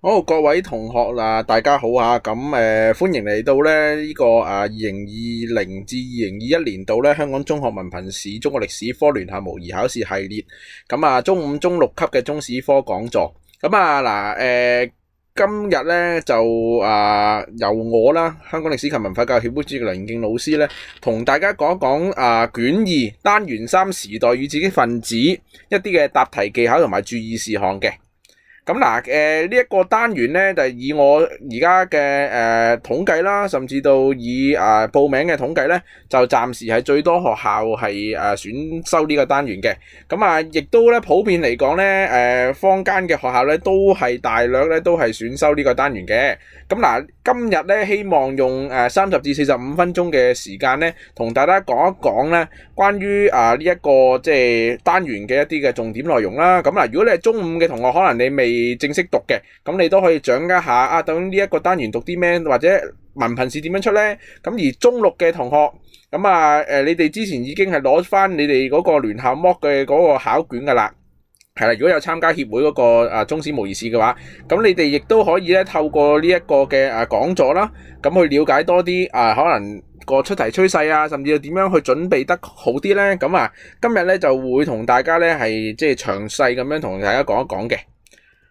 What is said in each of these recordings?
好，各位同学嗱，大家好啊！咁诶，欢迎嚟到咧呢个啊二零二零至二零二一年度咧香港中学文凭试中国历史科联合模拟考试系列。咁啊，中五、中六级嘅中史科讲座。咁啊嗱，诶，今日咧就啊由我啦，香港历史及文化教育协会席梁敬老师咧，同大家讲一讲啊卷二单元三时代与自己分子一啲嘅答题技巧同埋注意事项嘅。咁嗱，誒呢一個單元咧，就以我而家嘅誒統計啦，甚至到以啊報名嘅統計咧，就暫時係最多學校係誒選修呢個單元嘅。咁啊，亦都咧普遍嚟講咧，誒坊間嘅學校咧，都係大量咧都係選修呢個單元嘅。咁嗱。今日咧，希望用誒三十至四十五分鐘嘅時間咧，同大家講一講咧關於啊呢一個即係單元嘅一啲嘅重點內容啦。咁嗱，如果你係中五嘅同學，可能你未正式讀嘅，咁你都可以掌握下啊。等呢一個單元讀啲咩，或者文憑試點樣出咧？咁而中六嘅同學，咁啊你哋之前已經係攞翻你哋嗰個聯考 m 嘅嗰個考卷噶啦。係啦，如果有參加協會嗰個啊中史模擬試嘅話，咁你哋亦都可以咧透過呢一個嘅啊講座啦，咁去了解多啲啊，可能個出題趨勢啊，甚至要點樣去準備得好啲咧？咁啊，今日咧就會同大家咧係即係詳細咁樣同大家講一講嘅。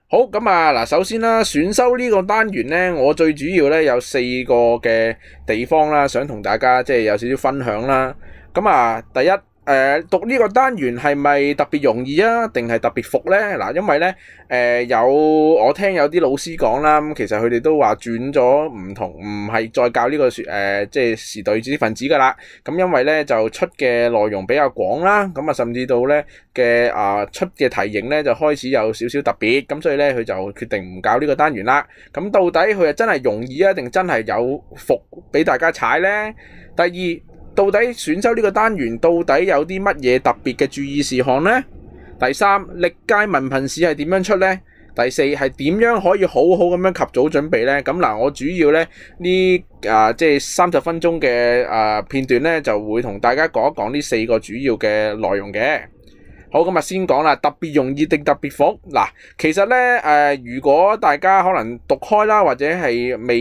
好咁啊，嗱首先啦，選修呢個單元咧，我最主要咧有四個嘅地方啦，想同大家即係有少少分享啦。咁啊，第一。誒讀呢個單元係咪特別容易啊？定係特別服呢？嗱，因為呢，誒有我聽有啲老師講啦，其實佢哋都話轉咗唔同，唔係再教呢個説誒，即係時代知識分子噶啦。咁因為呢，就出嘅內容比較廣啦，咁啊甚至到呢嘅啊出嘅題型呢，就開始有少少特別，咁所以呢，佢就決定唔教呢個單元啦。咁到底佢係真係容易啊？定真係有服俾大家踩呢？第二。到底選修呢個單元到底有啲乜嘢特別嘅注意事項呢？第三，歷屆文憑試係點樣出呢？第四係點樣可以好好咁樣及早準備呢？咁嗱，我主要呢，呢啊即係三十分鐘嘅啊片段呢，就會同大家講一講呢四個主要嘅內容嘅。好，咁啊，先讲啦，特别容易定特别服。嗱，其实咧，诶，如果大家可能读开啦，或者系未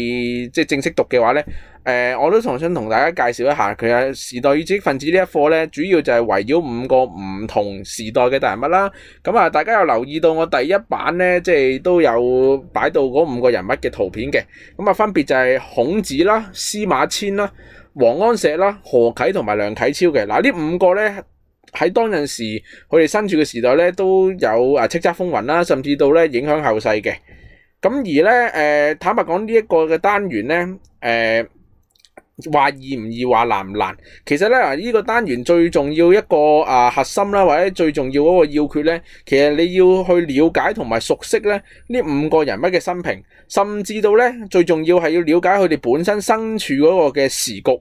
即系正式读嘅话咧，诶，我都重新同大家介绍一下，佢系时代与知识分子呢一课咧，主要就系围绕五个唔同时代嘅人物啦。咁啊，大家有留意到我第一版咧，即系都有摆到嗰五个人物嘅图片嘅。咁啊，分别就系孔子啦、司马迁啦、王安石啦、何启同埋梁启超嘅。嗱，呢五个咧。喺當陣時，佢哋身處嘅時代咧都有啊叱咤風雲啦，甚至到咧影響後世嘅。咁而咧誒，坦白講呢一個嘅單元咧誒，話易唔易話難唔難？其實咧呢個單元最重要一個啊核心啦，或者最重要嗰個要诀咧，其實你要去了解同埋熟悉咧呢五個人物嘅生平，甚至到咧最重要係要了解佢哋本身身處嗰個嘅時局。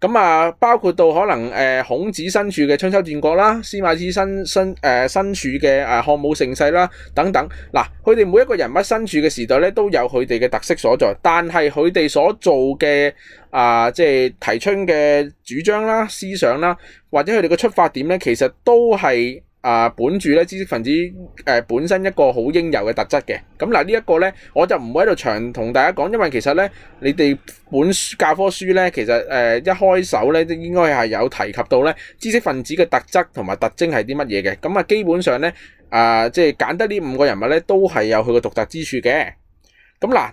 咁啊，包括到可能誒孔子身處嘅春秋戰國啦，司馬遷身誒身處嘅誒漢武盛世啦，等等。嗱，佢哋每一個人物身處嘅時代咧，都有佢哋嘅特色所在，但係佢哋所做嘅啊，即係提出嘅主張啦、思想啦，或者佢哋嘅出發點咧，其實都係。啊，本住咧知識分子誒本身一個好應有嘅特質嘅，咁嗱呢一個咧，我就唔會喺度長同大家講，因為其實咧，你哋本教科書咧，其實誒一開手咧，應該係有提及到咧知識分子嘅特質同埋特徵係啲乜嘢嘅，咁啊基本上咧啊，即係揀得呢五個人物咧，都係有佢嘅獨特之處嘅，咁嗱。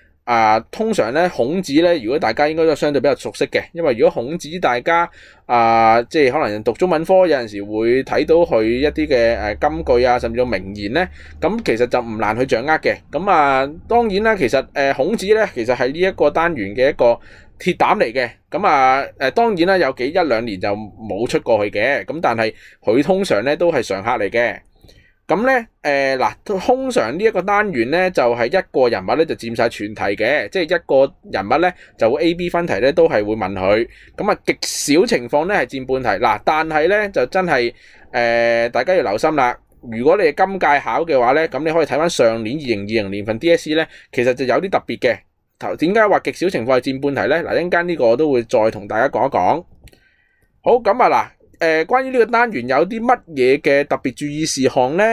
啊，通常咧孔子咧，如果大家應該都相對比較熟悉嘅，因為如果孔子大家啊，即係可能讀中文科有陣時會睇到佢一啲嘅誒金句啊，甚至乎名言咧，咁其實就唔難去掌握嘅。咁啊，當然啦，其實誒孔子咧，其實係呢一個單元嘅一個鐵膽嚟嘅。咁啊誒，當然啦，有幾一兩年就冇出過去嘅，咁但係佢通常咧都係常客嚟嘅。咁呢，誒嗱，通常呢一個單元呢，就係一個人物呢就佔晒全題嘅，即係一個人物呢，就 A、B 分題呢都係會問佢。咁啊，極少情況呢係佔半題。嗱，但係呢，就真係誒，大家要留心啦。如果你係今屆考嘅話呢，咁你可以睇翻上年二零二零年份 DSE 呢，其實就有啲特別嘅。點解話極少情況係佔半題呢？嗱，一間呢個我都會再同大家講一講。好，咁啊嗱。誒，關於呢個單元有啲乜嘢嘅特別注意事項呢？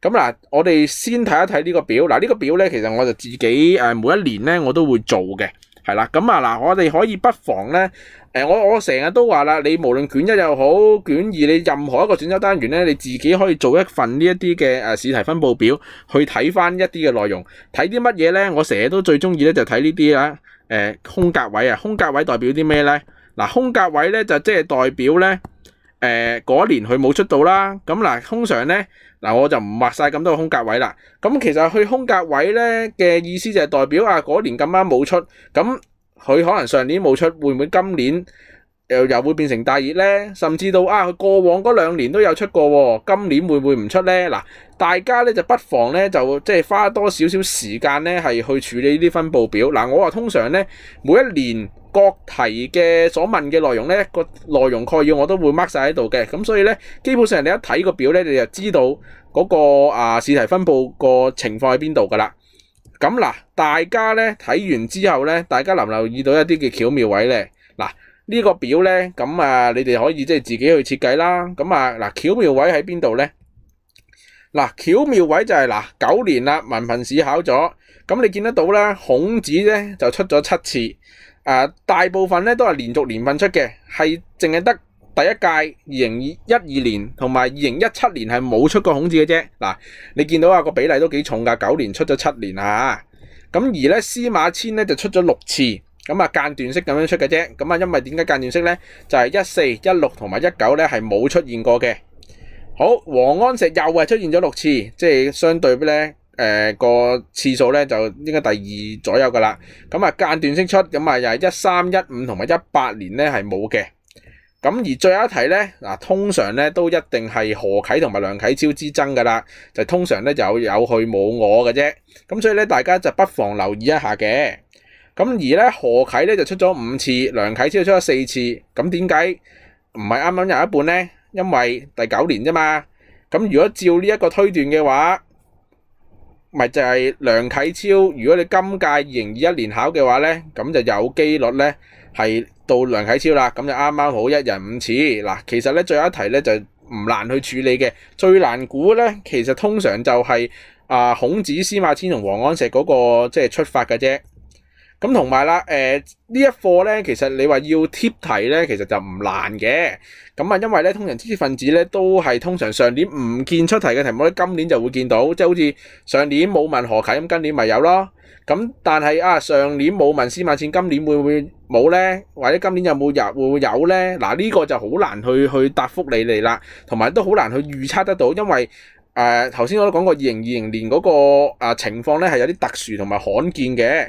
咁嗱，我哋先睇一睇呢個表。嗱，呢個表呢，其實我就自己誒每一年呢，我都會做嘅，係啦。咁啊嗱，我哋可以不妨呢，誒，我我成日都話啦，你無論卷一又好，卷二你任何一個選修單元呢，你自己可以做一份呢一啲嘅誒試題分佈表去睇翻一啲嘅內容，睇啲乜嘢呢？我成日都最中意呢，就睇呢啲啦。誒，空格位啊，空格位代表啲咩呢？嗱，空格位呢，就即係代表呢。诶，嗰年佢冇出到啦，咁嗱，通常咧嗱，我就唔画晒咁多空格位啦。咁其实去空格位咧嘅意思就系代表啊，嗰年咁啱冇出，咁佢可能上年冇出，会唔会今年又又会变成大热呢？甚至到啊，佢过往嗰两年都有出过，今年会唔会唔出呢？嗱，大家呢就不妨呢，就即系花多少少时间呢，系去处理呢啲分布表。嗱，我话通常呢，每一年。各題嘅所問嘅內容呢個內容概要我都會 mark 晒喺度嘅，咁所以呢，基本上你一睇個表呢，你就知道嗰個啊試題分佈個情況喺邊度噶啦。咁嗱，大家呢睇完之後呢，大家留意到一啲嘅巧妙位呢？嗱呢個表呢，咁啊你哋可以即係自己去設計啦。咁啊嗱，巧妙位喺邊度呢？嗱，巧妙位就係嗱九年啦文憑試考咗，咁你見得到啦，孔子呢就出咗七次。大部分咧都系连续年份出嘅，系净系得第一届二零一二年同埋二零一七年系冇出过孔子嘅啫。嗱，你见到啊个比例都几重噶，九年出咗七年啊咁而咧司马迁咧就出咗六次，咁啊间断式咁样出嘅啫。咁啊，因为点解间断式咧？就系一四、一六同埋一九咧系冇出现过嘅。好，王安石又系出现咗六次，即系相对咧。誒個次數咧就應該第二左右噶啦。咁啊間斷式出，咁啊又係一三一五同埋一八年咧係冇嘅。咁而最後一題咧嗱，通常咧都一定係何啟同埋梁啟超之爭噶啦，就通常咧有有佢冇我嘅啫。咁所以咧大家就不妨留意一下嘅。咁而咧何啟咧就出咗五次，梁啟超出咗四次。咁點解唔係啱啱有一半咧？因為第九年啫嘛。咁如果照呢一個推斷嘅話，咪就係梁啟超，如果你今屆二零二一年考嘅話咧，咁就有機率咧係到梁啟超啦，咁就啱啱好一人五次。嗱，其實咧最後一題咧就唔難去處理嘅，最難估咧其實通常就係啊孔子、司馬遷同王安石嗰個即係出發嘅啫。咁同埋啦，誒呢一課咧，其實你話要貼題咧，其實就唔難嘅。咁啊，因為咧，通常知識分子咧都係通常上年唔見出題嘅題目咧，今年就會見到，即係好似上年冇問何啟咁，今年咪有咯。咁但係啊，上年冇問司馬遷，今年會唔會冇咧？或者今年有冇入會有咧？嗱，呢個就好難去去答覆你哋啦，同埋都好難去預測得到，因為誒頭先我都講過，二零二零年嗰個情況咧係有啲特殊同埋罕見嘅。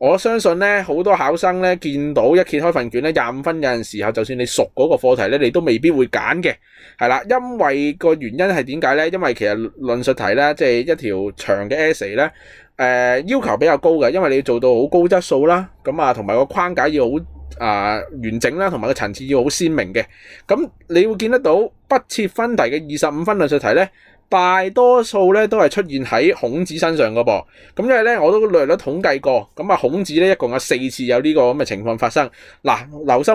我相信咧，好多考生咧，見到一揭開份卷咧，廿五分有阵時候，就算你熟嗰個課題咧，你都未必會揀嘅，係啦。因為個原因係點解咧？因為其實論述題咧，即係一條長嘅 essay 咧，誒要求比較高嘅，因為你要做到好高質素啦，咁啊，同埋個框架要好啊完整啦，同埋個層次要好鮮明嘅。咁你會見得到不設分題嘅二十五分論述題咧？大多數咧都係出現喺孔子身上嘅噃，咁因為咧我都略略統計過，咁啊孔子咧一共有四次有呢個咁嘅情況發生。嗱，留心，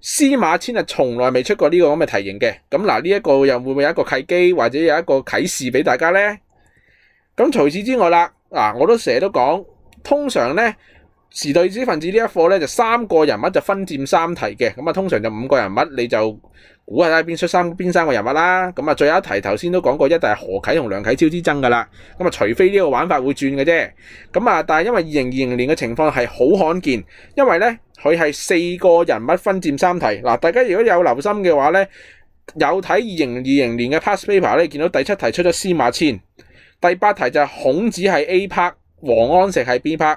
司馬遷啊從來未出過呢個咁嘅題型嘅，咁嗱呢一個又會唔會有一個契機或者有一個啟示俾大家咧？咁除此之外啦，嗱我都成日都講，通常咧。時代子分子呢一課咧就三個人物就分佔三題嘅，咁啊通常就五個人物你就估下睇邊出三邊三個人物啦，咁啊最後一題頭先都講過，一定係何啟同梁啟超之爭噶啦，咁啊除非呢個玩法會轉嘅啫，咁啊但係因為二零二零年嘅情況係好罕見，因為咧佢係四個人物分佔三題嗱，大家如果有留心嘅話咧，有睇二零二零年嘅 p a s s paper 咧，見到第七題出咗司馬遷，第八題就孔子係 A part，王安石係 B part？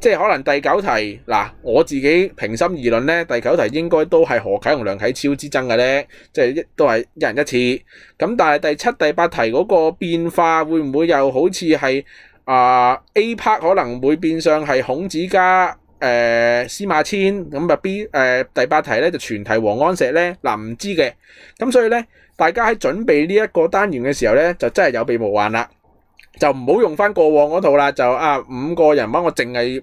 即係可能第九題嗱，我自己平心而論咧，第九題應該都係何啟同梁啟超之爭嘅咧。即係一都係一人一次。咁但係第七、第八題嗰個變化會唔會又好似係啊 A part 可能會變相係孔子家誒司馬遷咁啊 B 誒第八題咧就全題王安石咧嗱唔知嘅。咁所以咧，大家喺準備呢一個單元嘅時候咧，就真係有備無患啦。就唔好用翻過往嗰套啦。就啊五個人，我淨係。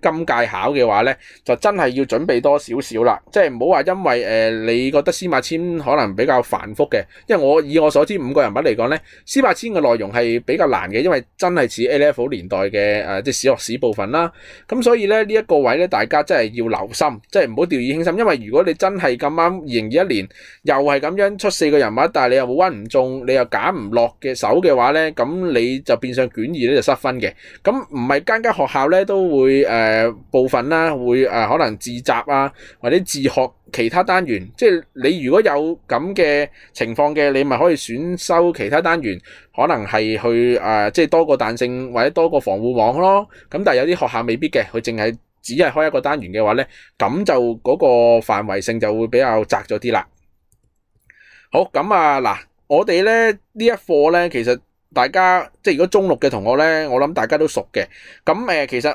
今屆考嘅話呢，就真係要準備多少少啦，即係唔好話因為誒你覺得司馬遷可能比較繁複嘅，因為我以我所知五個人物嚟講呢，司馬遷嘅內容係比較難嘅，因為真係似 A-level 年代嘅誒即係史學史部分啦。咁所以呢，呢一個位呢，大家真係要留心，即係唔好掉以輕心，因為如果你真係咁啱二零二一年又係咁樣出四個人物，但係你又温唔中，你又揀唔落嘅手嘅話呢，咁你就變相卷二呢，就失分嘅。咁唔係間間學校呢都會誒。诶，部分啦，会诶可能自习啊，或者自学其他单元，即系你如果有咁嘅情况嘅，你咪可以选修其他单元，可能系去诶，即系多个弹性或者多个防护网咯。咁但系有啲学校未必嘅，佢净系只系开一个单元嘅话咧，咁就嗰个范围性就会比较窄咗啲啦。好，咁啊嗱，我哋咧呢一课咧，其实大家即系如果中六嘅同学呢，我谂大家都熟嘅。咁诶，其实。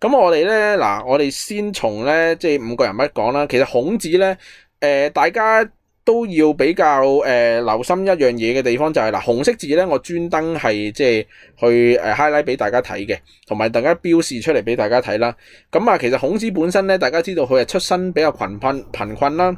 咁我哋咧，嗱，我哋先從咧，即系五個人物講啦。其實孔子咧，誒，大家都要比較誒留心一樣嘢嘅地方就係，嗱，紅色字咧，我專登係即系去诶 highlight 俾大家睇嘅，同埋大家標示出嚟俾大家睇啦。咁啊，其實孔子本身咧，大家知道佢係出身比較贫困貧困啦。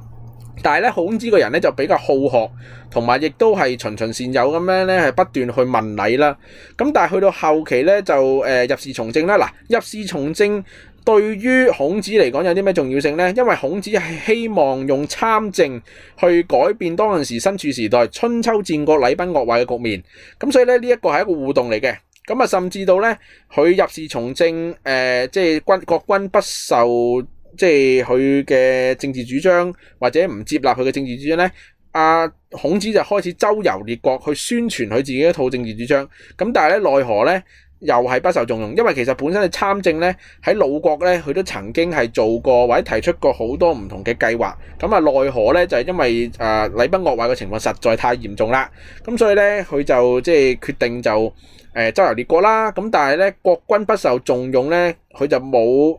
但係咧，孔子個人咧就比較好學，同埋亦都係循循善誘咁樣咧，係不斷去問禮啦。咁但係去到後期咧，就誒入仕從政啦。嗱，入仕從政對於孔子嚟講有啲咩重要性咧？因為孔子係希望用參政去改變當陣時身處時代春秋戰國禮崩國壞嘅局面。咁所以咧，呢一個係一個互動嚟嘅。咁啊，甚至到咧佢入仕從政，誒即係軍國軍不受。即係佢嘅政治主張，或者唔接納佢嘅政治主張咧，阿孔子就開始周遊列國去宣傳佢自己一套政治主張。咁但係咧，奈何咧又係不受重用，因為其實本身嘅參政咧喺魯國咧，佢都曾經係做過或者提出過好多唔同嘅計劃。咁啊，奈何咧就係因為誒禮崩樂壞嘅情況實在太嚴重啦。咁所以咧，佢就即係決定就誒周遊列國啦。咁但係咧，國君不受重用咧，佢就冇。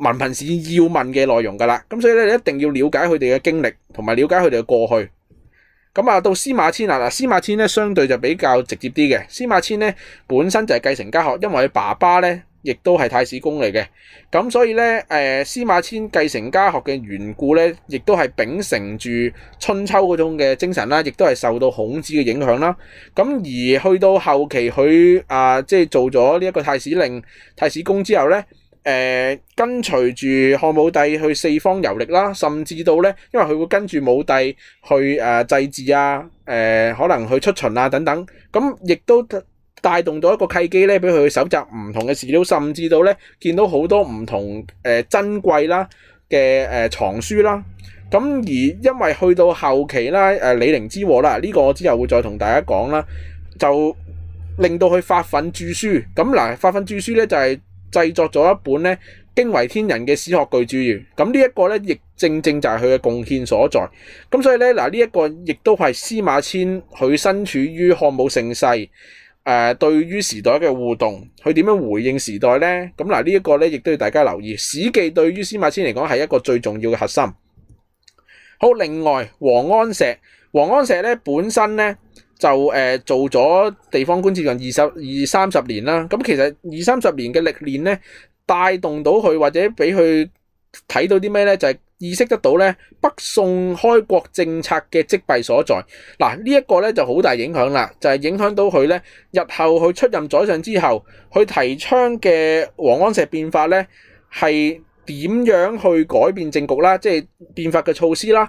文憑試要問嘅內容噶啦，咁所以咧你一定要了解佢哋嘅經歷，同埋了解佢哋嘅過去。咁啊，到司馬遷啊，嗱司馬遷咧，相對就比較直接啲嘅。司馬遷咧本身就係繼承家學，因為佢爸爸咧亦都係太史公嚟嘅，咁所以咧誒司馬遷繼承家學嘅緣故咧，亦都係秉承住春秋嗰種嘅精神啦，亦都係受到孔子嘅影響啦。咁而去到後期佢啊，即係做咗呢一個太史令、太史公之後咧。诶，跟随住汉武帝去四方游历啦，甚至到咧，因为佢会跟住武帝去诶祭祀啊，诶可能去出巡啊等等，咁亦都带动到一个契机咧，俾佢去搜集唔同嘅史料，甚至到咧见到好多唔同珍贵啦嘅藏书啦。咁而因为去到后期啦，诶李陵之祸啦，呢个我之后会再同大家讲啦，就令到佢发奋著书。咁嗱，发奋著书咧就系。製作咗一本咧驚為天人嘅史學巨著嘅，咁呢一個咧亦正正就係佢嘅貢獻所在。咁所以咧嗱呢一個亦都係司馬遷佢身處於漢武盛世，誒對於時代嘅互動，佢點樣回應時代咧？咁嗱呢一個咧亦都要大家留意《史記》對於司馬遷嚟講係一個最重要嘅核心。好，另外王安石，王安石咧本身咧。就誒做咗地方官接近二十、二三十年啦。咁其實二三十年嘅歷練咧，帶動到佢或者俾佢睇到啲咩咧，就係意識得到咧北宋開國政策嘅積弊所在。嗱，呢一個咧就好大影響啦，就係影響到佢咧，日後佢出任宰相之後，佢提倡嘅王安石變法咧，係點樣去改變政局啦？即係變法嘅措施啦。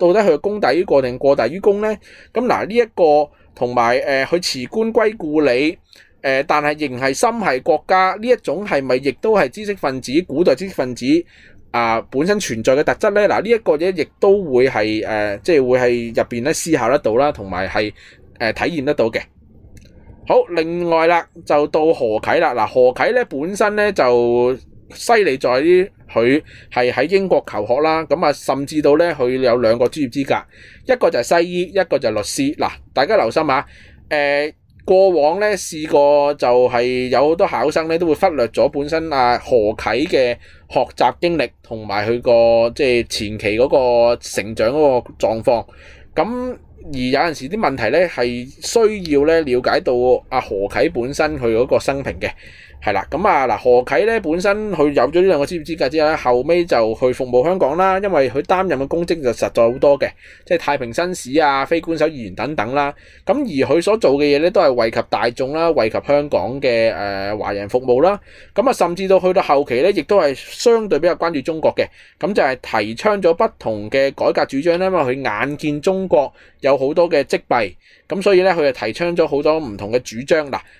到底佢功大於過定過大於功呢？咁嗱，呢一個同埋誒佢辭官歸故里誒，但係仍係心係國家呢一種係咪亦都係知識分子古代知識分子啊本身存在嘅特質呢？嗱，呢一個嘢亦都會係誒，即係會係入邊咧思考得到啦，同埋係誒體驗得到嘅。好，另外啦，就到何啟啦。嗱，何啟咧本身咧就。犀利在於佢係喺英國求學啦，咁啊，甚至到咧佢有兩個專業資格，一個就係西醫，一個就係律師。嗱，大家留心下，誒，過往咧試過就係有好多考生咧都會忽略咗本身啊何啟嘅學習經歷同埋佢個即係前期嗰個成長嗰個狀況。咁而有陣時啲問題咧係需要咧了解到阿何啟本身佢嗰個生平嘅。系啦，咁啊嗱，何啟咧本身佢有咗呢兩個專資格之後咧，後尾就去服務香港啦。因為佢擔任嘅公職就實在好多嘅，即係太平紳士啊、非官守議員等等啦。咁而佢所做嘅嘢咧，都係惠及大眾啦，惠及香港嘅誒華人服務啦。咁啊，甚至到去到後期咧，亦都係相對比較關注中國嘅。咁就係提倡咗不同嘅改革主張啦。因為佢眼見中國有好多嘅積弊，咁所以咧佢就提倡咗好多唔同嘅主張嗱。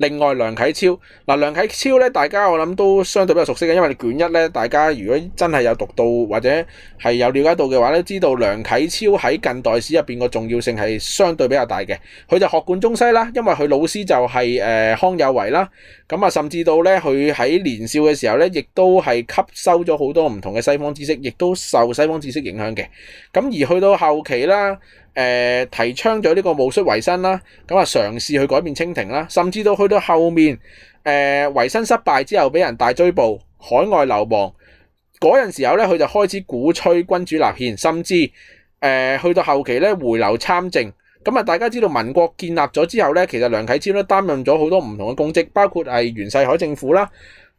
另外，梁啟超嗱，梁啟超咧，大家我諗都相對比較熟悉嘅，因為卷一咧，大家如果真係有讀到或者係有了解到嘅話咧，知道梁啟超喺近代史入边個重要性係相對比較大嘅。佢就學贯中西啦，因為佢老師就係誒康有為啦，咁啊，甚至到咧佢喺年少嘅時候咧，亦都係吸收咗好多唔同嘅西方知識，亦都受西方知識影響嘅。咁而去到後期啦。誒提倡咗呢個戊戌維新啦，咁啊嘗試去改變清廷啦，甚至到去到後面誒維新失敗之後，俾人大追捕，海外流亡嗰陣時候咧，佢就開始鼓吹君主立憲，甚至誒去到後期咧回流參政。咁啊，大家知道民國建立咗之後咧，其實梁啟超咧擔任咗好多唔同嘅公職，包括係袁世凱政府啦。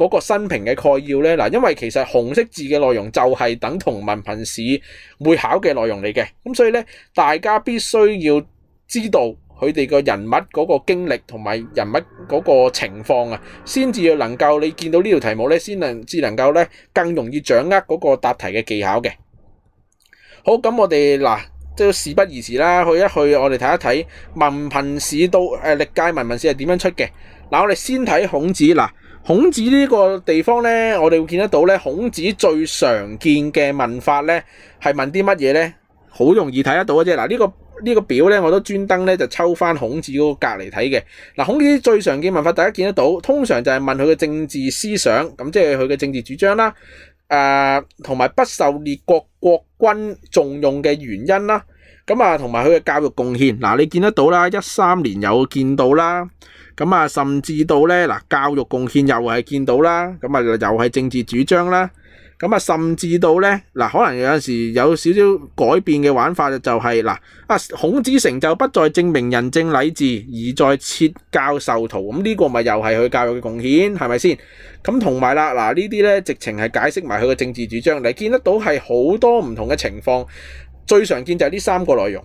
嗰個新評嘅概要呢？嗱，因為其實紅色字嘅內容就係等同文憑試會考嘅內容嚟嘅，咁所以呢，大家必須要知道佢哋個人物嗰個經歷同埋人物嗰個情況啊，先至能夠你見到呢條題目呢，先能至能夠呢更容易掌握嗰個答題嘅技巧嘅。好，咁我哋嗱，即事不宜遲啦，去一去我哋睇一睇文憑試到誒歷屆文憑試係點樣出嘅。嗱，我哋先睇孔子嗱。孔子呢个地方呢，我哋会见得到呢，孔子最常见嘅问法呢，系问啲乜嘢呢？好容易睇得到嘅啫。嗱，呢个呢个表呢，我都专登呢就抽翻孔子嗰个格嚟睇嘅。嗱，孔子最常见问法，大家见得到，通常就系问佢嘅政治思想，咁即系佢嘅政治主张啦。诶，同埋不受列国国君重用嘅原因啦。咁啊，同埋佢嘅教育贡献。嗱，你见得到啦，一三年有见到啦。咁啊，甚至到咧嗱，教育贡献又系見到啦。咁啊，又系政治主张啦。咁啊，甚至到咧嗱，可能有陣時有少少改變嘅玩法就係嗱啊，孔子成就不再證明仁政禮治，而在設教授徒。咁呢個咪又係佢教育嘅貢獻，係咪先？咁同埋啦，嗱呢啲咧，直情係解釋埋佢嘅政治主張。你見得到係好多唔同嘅情況，最常見就係呢三個內容。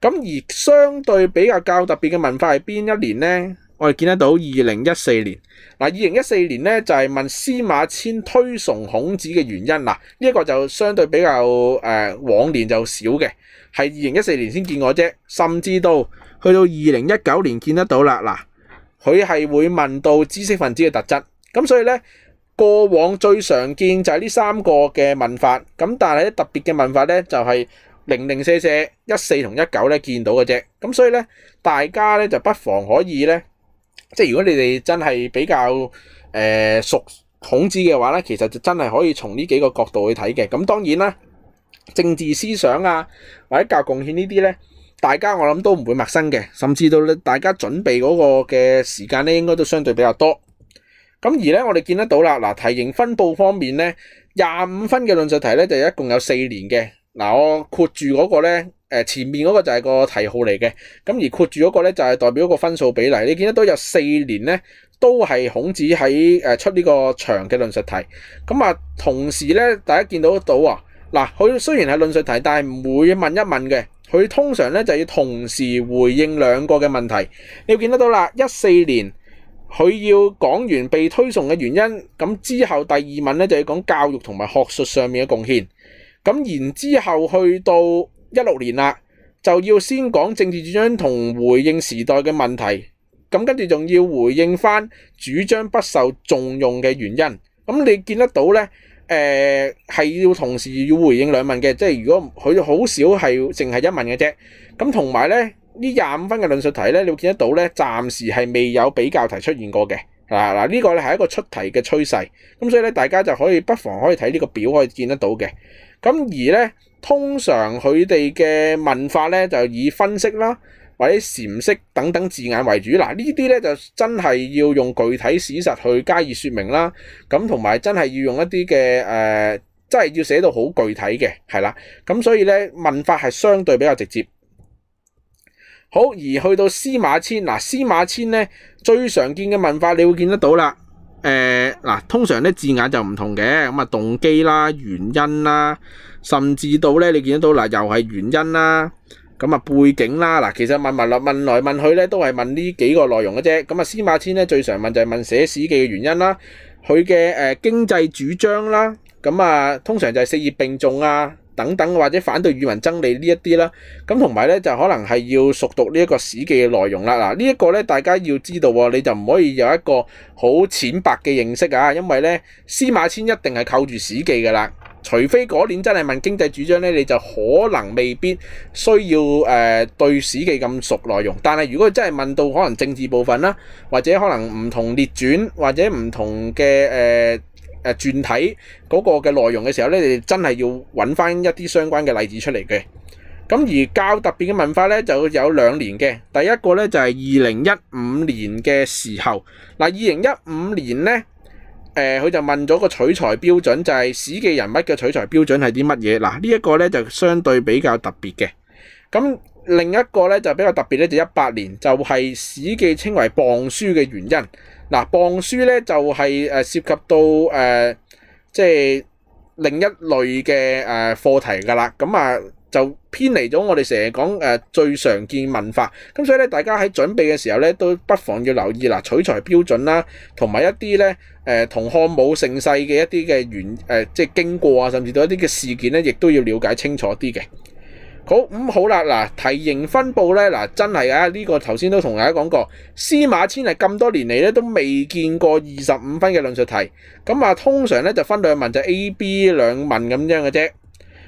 咁而相對比較較特別嘅文化係邊一年呢？我哋见得到二零一四年嗱，二零一四年咧就系问司马迁推崇孔子嘅原因嗱。呢一个就相对比较诶往年就少嘅，系二零一四年先见過啫。甚至到去到二零一九年见得到啦嗱，佢系会问到知识分子嘅特质咁，所以咧过往最常见就系呢三个嘅问法咁，但系啲特别嘅问法咧就系零零舍舍一四同一九咧见到嘅啫。咁所以咧大家咧就不妨可以咧。即係如果你哋真係比較誒熟孔子嘅話咧，其實就真係可以從呢幾個角度去睇嘅。咁當然啦，政治思想啊，或者教貢獻呢啲咧，大家我諗都唔會陌生嘅，甚至到大家準備嗰個嘅時間咧，應該都相對比較多。咁而咧，我哋見得到啦，嗱題型分佈方面咧，廿五分嘅論述題咧，就一共有四年嘅。嗱我括住嗰個咧。誒前面嗰個就係個題號嚟嘅，咁而括住嗰個咧就係代表一個分數比例。你見得到有四年咧，都係孔子喺誒出呢個長嘅論述題。咁啊，同時咧，大家見到到啊，嗱，佢雖然係論述題，但系唔會問一問嘅。佢通常咧就要同時回應兩個嘅問題。你見得到啦，一四年佢要講完被推崇嘅原因，咁之後第二問咧就要講教育同埋學術上面嘅貢獻。咁然之後去到。一六年啦，就要先講政治主張同回應時代嘅問題，咁跟住仲要回應翻主張不受重用嘅原因。咁你見得到呢？誒，係要同時要回應兩問嘅，即係如果佢好少係淨係一問嘅啫。咁同埋呢，呢廿五分嘅論述題呢，你見得到呢，暫時係未有比較題出現過嘅。嗱嗱，呢個咧係一個出題嘅趨勢，咁所以咧大家就可以不妨可以睇呢個表可以見得到嘅。咁而咧。通常佢哋嘅問法咧就以分析啦，或者禪識等等字眼為主。嗱，呢啲咧就真係要用具體史實去加以説明啦。咁同埋真係要用一啲嘅誒，真係要寫到好具體嘅，係啦。咁所以咧問法係相對比較直接。好，而去到司馬遷嗱，司馬遷咧最常見嘅問法，你會見得到啦。誒嗱，通常咧字眼就唔同嘅，咁啊動機啦、原因啦。甚至到咧，你見得到嗱，又係原因啦，咁啊背景啦，嗱，其實問問來問來問去咧，都係問呢幾個內容嘅啫。咁啊，司馬遷咧最常問就係問寫史記嘅原因啦，佢嘅誒經濟主張啦，咁啊通常就係四業並重啊，等等或者反對語文爭利呢一啲啦。咁同埋咧就可能係要熟讀呢一個史記嘅內容啦。嗱，呢一個咧大家要知道喎，你就唔可以有一個好淺白嘅認識啊，因為咧司馬遷一定係靠住史記噶啦。除非嗰年真係問經濟主張咧，你就可能未必需要誒對史記咁熟內容。但係如果真係問到可能政治部分啦，或者可能唔同列傳或者唔同嘅誒誒傳體嗰個嘅內容嘅時候咧，你真係要揾翻一啲相關嘅例子出嚟嘅。咁而較特別嘅文化咧，就有兩年嘅。第一個咧就係二零一五年嘅時候，嗱二零一五年咧。诶，佢就问咗个取材标准，就系《史记》人物嘅取材标准系啲乜嘢？嗱，呢一个咧就相对比较特别嘅。咁另一个咧就比较特别咧，就一八年就系《史记》称为《磅书》嘅原因。嗱，《谤书》咧就系诶涉及到诶即系另一类嘅诶课题噶啦。咁啊。就偏離咗我哋成日講誒最常見文法，咁所以咧，大家喺準備嘅時候咧，都不妨要留意嗱取材標準啦，同埋一啲咧誒同漢武盛世嘅一啲嘅原誒即係經過啊，甚至到一啲嘅事件咧，亦都要了解清楚啲嘅。好，咁好啦，嗱题型分佈咧，嗱真係啊，呢個頭先都同大家講過，司馬遷係咁多年嚟咧都未見過二十五分嘅論述題，咁啊通常咧就分兩問，就 A、B 兩問咁樣嘅啫。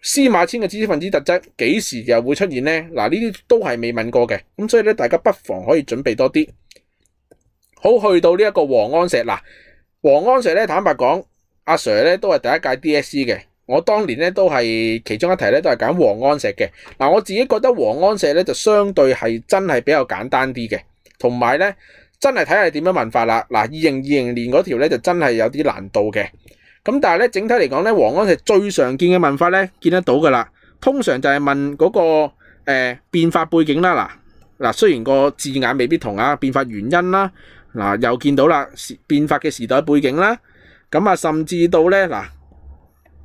司马迁嘅知识分子特质几时又会出现呢？嗱呢啲都系未问过嘅，咁所以咧大家不妨可以准备多啲。好，去到呢一个黄安石，嗱黄安石咧，坦白讲，阿 Sir 咧都系第一届 DSE 嘅，我当年咧都系其中一题咧都系拣黄安石嘅。嗱，我自己觉得黄安石咧就相对系真系比较简单啲嘅，同埋咧真系睇下点样问法啦。嗱，二零二零年嗰条咧就真系有啲难度嘅。咁但系咧，整体嚟讲咧，王安石最常见嘅问法咧，见得到噶啦。通常就系问嗰个诶变法背景啦。嗱嗱，虽然个字眼未必同啊，变法原因啦。嗱又见到啦，变法嘅时代背景啦。咁啊，甚至到咧嗱，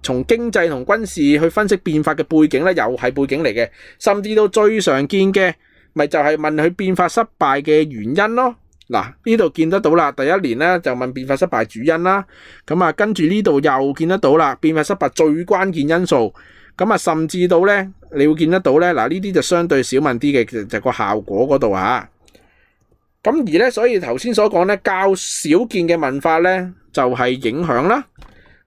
从经济同军事去分析变法嘅背景咧，又系背景嚟嘅。甚至到最常见嘅咪就系问佢变法失败嘅原因咯。嗱，呢度见得到啦，第一年咧就问变法失败主因啦，咁啊跟住呢度又见得到啦，变法失败最关键因素，咁啊甚至到咧你会见得到咧，嗱呢啲就相对少问啲嘅就个效果嗰度吓，咁而咧所以头先所讲咧较少见嘅问法咧就系影响啦，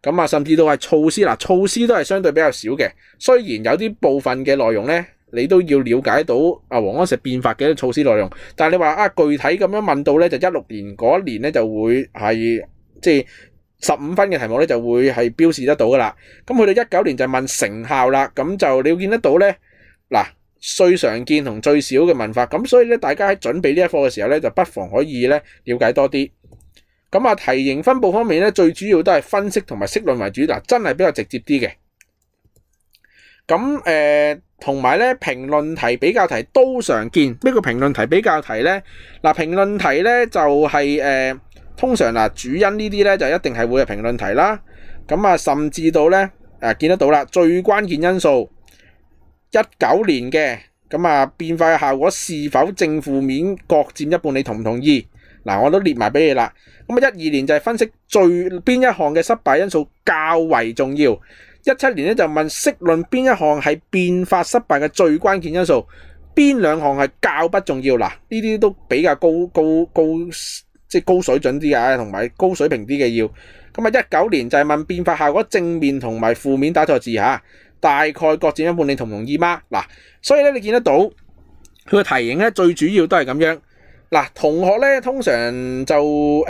咁啊甚至到系措施，嗱措施都系相对比较少嘅，虽然有啲部分嘅内容咧。你都要了解到啊，王安石變法嘅措施內容。但你話啊，具體咁樣問到咧，就一六年嗰一年咧就會係即係十五分嘅題目咧就會係標示得到噶啦。咁去到一九年就問成效啦。咁就你要見得到咧嗱，最常見同最少嘅問法。咁所以咧，大家喺準備呢一科嘅時候咧，就不妨可以咧了解多啲。咁啊，題型分佈方面咧，最主要都係分析同埋識論為主。嗱，真係比較直接啲嘅。咁誒。同埋咧，评论题、比较题都常见。呢个评论题、比较题呢？嗱评论题呢就系诶，通常嗱主因呢啲呢就一定系会有评论题啦。咁啊，甚至到呢，诶见得到啦，最关键因素一九年嘅咁啊变化嘅效果是否正负面各占一半，你同唔同意？嗱，我都列埋俾你啦。咁啊，一二年就系分析最边一项嘅失败因素较为重要。一七年咧就問釋論邊一項係變法失敗嘅最關鍵因素，邊兩項係較不重要嗱？呢啲都比較高高高，即係高水準啲啊，同埋高水平啲嘅要。咁啊，一九年就係問變法效果正面同埋負面打錯字吓，大概各佔一半，你同唔同意吗？嗱，所以咧你見得到佢個題型咧，最主要都係咁樣。嗱，同學咧，通常就誒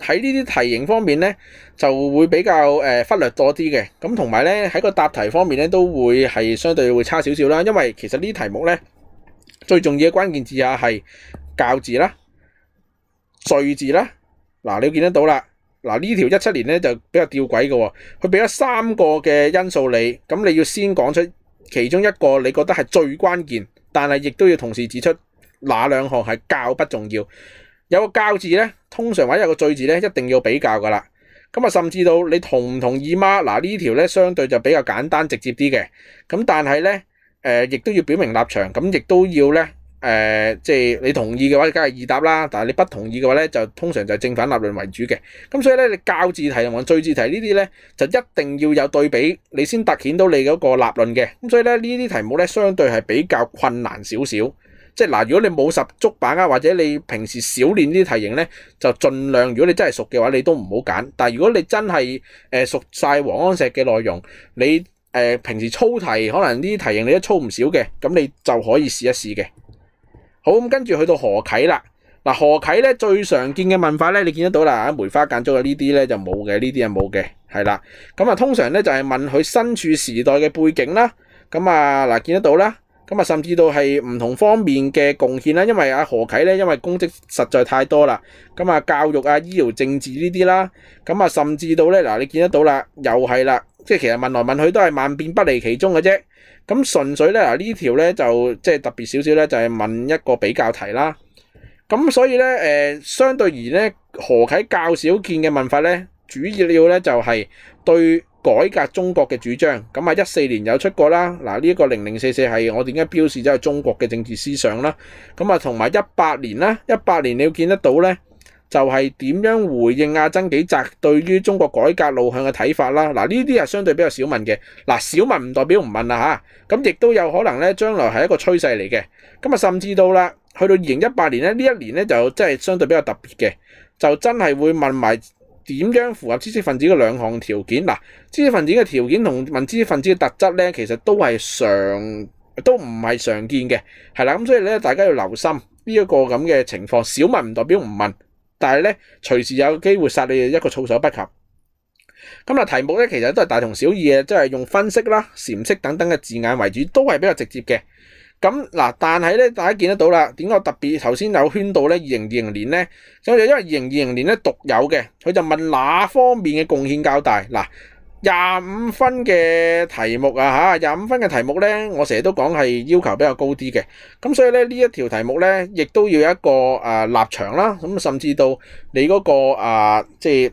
喺呢啲題型方面咧，就會比較誒忽略多啲嘅，咁同埋咧喺個答題方面咧，都會係相對會差少少啦。因為其實呢啲題目咧，最重要嘅關鍵字啊係教字啦、序字啦。嗱，你見得到啦。嗱呢條一七年咧就比較吊鬼嘅，佢俾咗三個嘅因素你，咁你要先講出其中一個你覺得係最關鍵，但係亦都要同時指出。哪兩項係較不重要？有個較字呢，通常或者有個最字呢，一定要比較噶啦。咁啊，甚至到你同唔同意嗎？嗱，呢條呢，相對就比較簡單直接啲嘅。咁但係呢，誒亦都要表明立場。咁亦都要呢，誒即係你同意嘅話，梗係易答啦。但係你不同意嘅話呢，就通常就正反立論為主嘅。咁所以呢，你較字題同最字題呢啲呢，就一定要有對比，你先突顯到你嗰個立論嘅。咁所以呢，呢啲題目呢，相對係比較困難少少。即係嗱，如果你冇十足把握，或者你平時少練啲題型咧，就盡量。如果你真係熟嘅話，你都唔好揀。但如果你真係誒熟晒黃安石嘅內容，你誒平時操題可能呢啲題型你都操唔少嘅，咁你就可以試一試嘅。好咁，跟住去到何啟啦。嗱，何啟咧最常見嘅問法咧，你見得到啦。梅花間竹啊，呢啲咧就冇嘅，呢啲就冇嘅，係啦。咁啊，通常咧就係問佢身處時代嘅背景啦。咁啊，嗱，見得到啦。咁啊，甚至到係唔同方面嘅貢獻啦，因為阿何啟咧，因為功績實在太多啦，咁啊，教育啊、醫療、政治呢啲啦，咁啊，甚至到咧嗱，你見得到啦，又係啦，即係其實問來問去都係萬變不離其宗嘅啫。咁純粹咧嗱，呢條咧就即係特別少少咧，就係問一個比較題啦。咁所以咧誒，相對而咧，何啟較少見嘅問法咧，主要咧就係對。改革中國嘅主張，咁啊一四年有出過啦，嗱呢一個零零四四係我點解標示咗係中國嘅政治思想啦，咁啊同埋一八年啦，一八年你要見得到呢，就係點樣回應阿曾幾澤對於中國改革路向嘅睇法啦，嗱呢啲係相對比較少問嘅，嗱少問唔代表唔問啦吓，咁亦都有可能呢，將來係一個趨勢嚟嘅，咁啊甚至到啦，去到二零一八年呢，呢一年呢，就真係相對比較特別嘅，就真係會問埋。點樣符合知識分子嘅兩項條件？嗱，知識分子嘅條件同文知識分子嘅特質咧，其實都係常都唔係常見嘅，係啦。咁所以咧，大家要留心呢一個咁嘅情況。少問唔代表唔問，但係咧隨時有機會殺你一個措手不及。咁啊，題目咧其實都係大同小異嘅，即係用分析啦、潛析等等嘅字眼為主，都係比較直接嘅。咁嗱，但係咧，大家見得到啦。點解特別頭先有圈到咧？二零二零年咧，所以因為二零二零年咧獨有嘅，佢就問哪方面嘅貢獻較大？嗱，廿五分嘅題目啊，嚇，廿五分嘅題目咧，我成日都講係要求比較高啲嘅。咁所以咧，呢一條題目咧，亦都要有一個誒立場啦。咁甚至到你嗰個即係。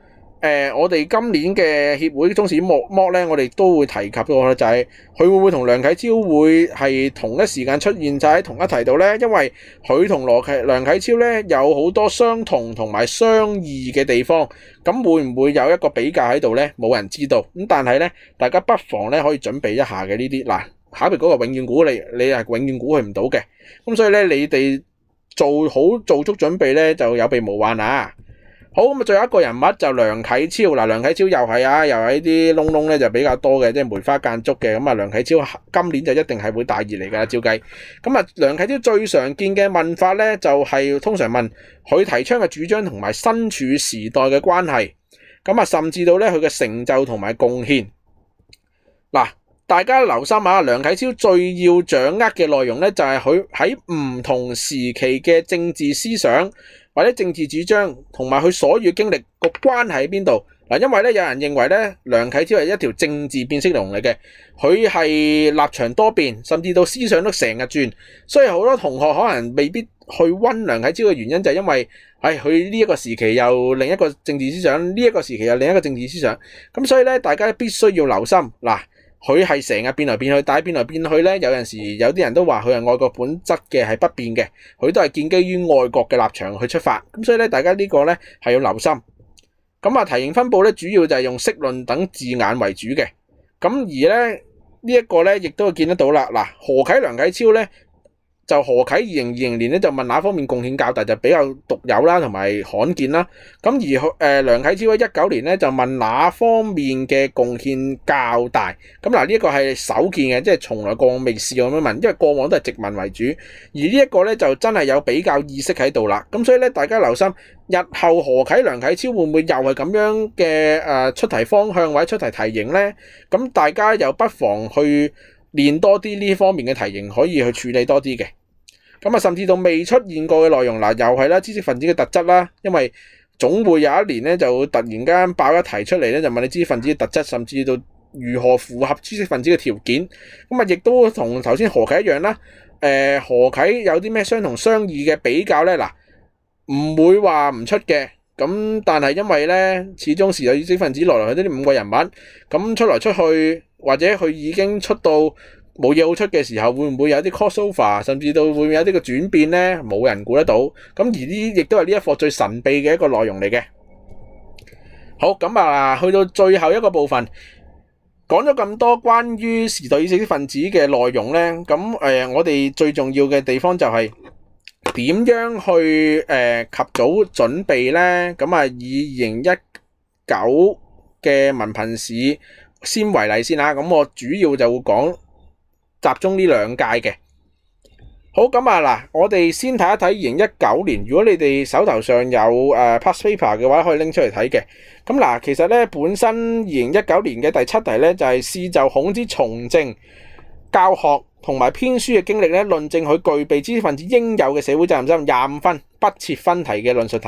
誒，我哋今年嘅協會中始幕幕咧，我哋都會提及到。就係佢會唔會同梁啟超會係同一時間出現，就喺同一提到咧？因為佢同羅啟梁啟超咧有好多相同同埋相異嘅地方，咁會唔會有一個比較喺度咧？冇人知道。咁但係咧，大家不妨咧可以準備一下嘅呢啲嗱，考別嗰個永遠估你，你係永遠估佢唔到嘅。咁所以咧，你哋做好做足準備咧，就有備無患啊！好咁啊！再有一個人物就梁啟超嗱，梁啟超又係啊，又喺啲窿窿咧就比較多嘅，即係梅花間竹嘅咁啊。梁啟超今年就一定係會大熱嚟噶，照計。咁啊，梁啟超最常見嘅問法咧，就係通常問佢提倡嘅主張同埋身處時代嘅關係。咁啊，甚至到咧佢嘅成就同埋貢獻。嗱，大家留心啊，梁啟超最要掌握嘅內容咧，就係佢喺唔同時期嘅政治思想。或者政治主张同埋佢所遇经历个关系喺边度嗱？因为咧，有人认为咧，梁启超系一条政治变色龙嚟嘅，佢系立场多变，甚至到思想都成日转，所以好多同学可能未必去温梁启超嘅原因就因为系佢呢一个时期又另一个政治思想，呢一个时期又另一个政治思想，咁所以咧，大家必须要留心嗱。佢係成日變來變去，但係變來變去咧，有陣時有啲人都話佢係外國本質嘅係不變嘅，佢都係建基於外國嘅立場去出發，咁所以咧大家呢個咧係要留心。咁啊題型分佈咧主要就係用識論等字眼為主嘅，咁而咧呢一個咧亦都見得到啦。嗱何啟梁啟超咧。就何啟二零二零年咧，就問哪方面貢獻較大，就比較獨有啦，同埋罕見啦。咁而誒梁啟超喺一九年咧，就問哪方面嘅貢獻較大？咁嗱，呢一個係首見嘅，即係從來過未試過咁樣問，因為過往都係直問為主。而呢一個咧就真係有比較意識喺度啦。咁所以咧，大家留心，日後何啟、梁啟超會唔會又係咁樣嘅誒出題方向或者出題題型咧？咁大家又不妨去練多啲呢方面嘅題型，可以去處理多啲嘅。咁啊，甚至到未出現過嘅內容，嗱，又係啦，知識分子嘅特質啦，因為總會有一年咧，就突然間爆一提出嚟咧，就問你知識分子嘅特質，甚至到如何符合知識分子嘅條件。咁啊，亦都同頭先何啟一樣啦。誒，何啟有啲咩相同相異嘅比較咧？嗱，唔會話唔出嘅。咁但係因為咧，始終是有知識分子來來去去呢五個人物，咁出嚟出去或者佢已經出到。冇嘢好出嘅時候，會唔會有啲 crossover，甚至到會有啲個轉變呢？冇人估得到。咁而呢，亦都係呢一課最神秘嘅一個內容嚟嘅。好，咁啊，去到最後一個部分，講咗咁多關於時代意識分子嘅內容呢。咁誒，我哋最重要嘅地方就係點樣去誒及早準備呢？咁啊，以二零一九嘅文憑試先為例先啦。咁我主要就會講。集中呢兩屆嘅好咁啊！嗱，我哋先睇一睇二零一九年。如果你哋手頭上有誒 p a s s paper 嘅話，可以拎出嚟睇嘅。咁嗱，其實咧本身二零一九年嘅第七題咧就係試就孔子從政教學同埋編書嘅經歷咧，論證佢具備識分子應有嘅社會責任心。廿五分，不設分題嘅論述題。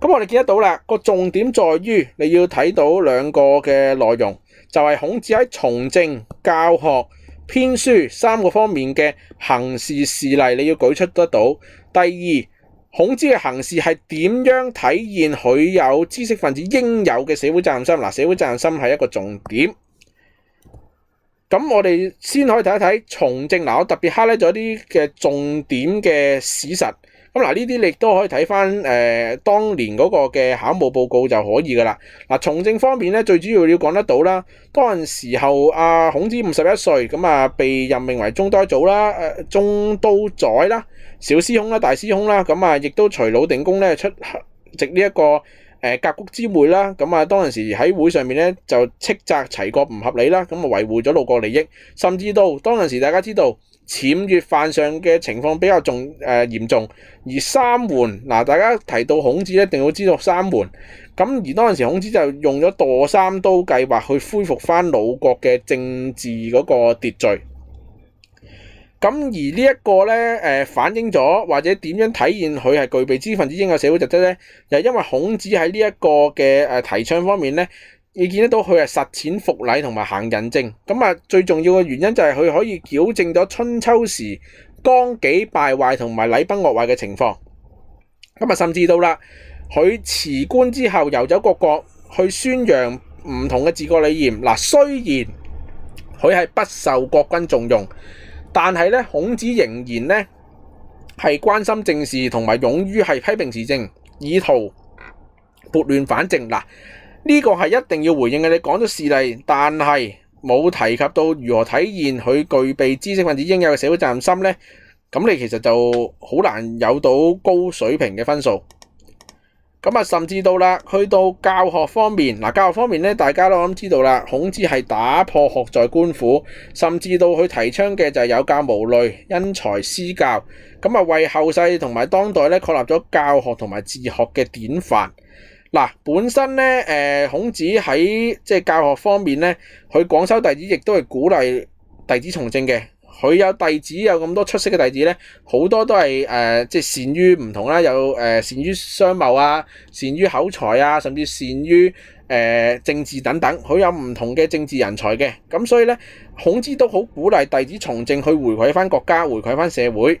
咁我哋見得到啦，個重點在於你要睇到兩個嘅內容，就係孔子喺從政教學。編書三個方面嘅行事事例，你要舉出得到。第二，孔子嘅行事係點樣體現佢有知識分子應有嘅社會責任心？嗱，社會責任心係一個重點。咁我哋先可以睇一睇從政。嗱，我特別 highlight 咗啲嘅重點嘅史實。咁嗱，呢啲你都可以睇翻誒當年嗰個嘅考務報告就可以噶啦。嗱，從政方面咧，最主要要講得到啦。嗰陣時候，阿孔子五十一歲，咁啊被任命為中都祖啦、誒中都宰啦、小司空啦、大司空啦，咁啊亦都隨老定公咧出席呢一個誒格局之會啦。咁啊，當陣時喺會上面咧就斥責齊國唔合理啦，咁啊維護咗六國利益，甚至到當陣時大家知道。僭越犯上嘅情況比較重，誒嚴重。而三桓嗱，大家提到孔子一定要知道三桓。咁而當時，孔子就用咗墮三刀計劃去恢復翻魯國嘅政治嗰個秩序。咁而呢一個咧，誒反映咗或者點樣體現佢係具備資分子英嘅社會特質咧？就係因為孔子喺呢一個嘅誒提倡方面咧。你见得到佢系实践服礼同埋行人證。咁啊最重要嘅原因就系佢可以矫正咗春秋时江纪败坏同埋礼崩乐坏嘅情况。咁啊，甚至到啦，佢辞官之后游走各国去宣扬唔同嘅治国理念。嗱，虽然佢系不受国君重用，但系咧，孔子仍然咧系关心政事同埋勇于系批评时政，以图拨乱反正嗱。呢個係一定要回應嘅。你講咗事例，但係冇提及到如何體現佢具備知識分子應有嘅社會責任心呢。咁你其實就好難有到高水平嘅分數。咁啊，甚至到啦，去到教學方面，嗱，教學方面呢，大家都諗知道啦。孔子係打破學在官府，甚至到佢提倡嘅就係有教無類、因材施教，咁啊，為後世同埋當代咧確立咗教學同埋自學嘅典範。嗱，本身咧，誒孔子喺即係教學方面咧，佢廣收弟子，亦都係鼓勵弟子從政嘅。佢有弟子有咁多出色嘅弟子咧，好多都係誒即係善於唔同啦，有誒善於商貿啊，善於口才啊，甚至善於誒政治等等，佢有唔同嘅政治人才嘅。咁所以咧，孔子都好鼓勵弟子從政去回饋翻國家，回饋翻社會。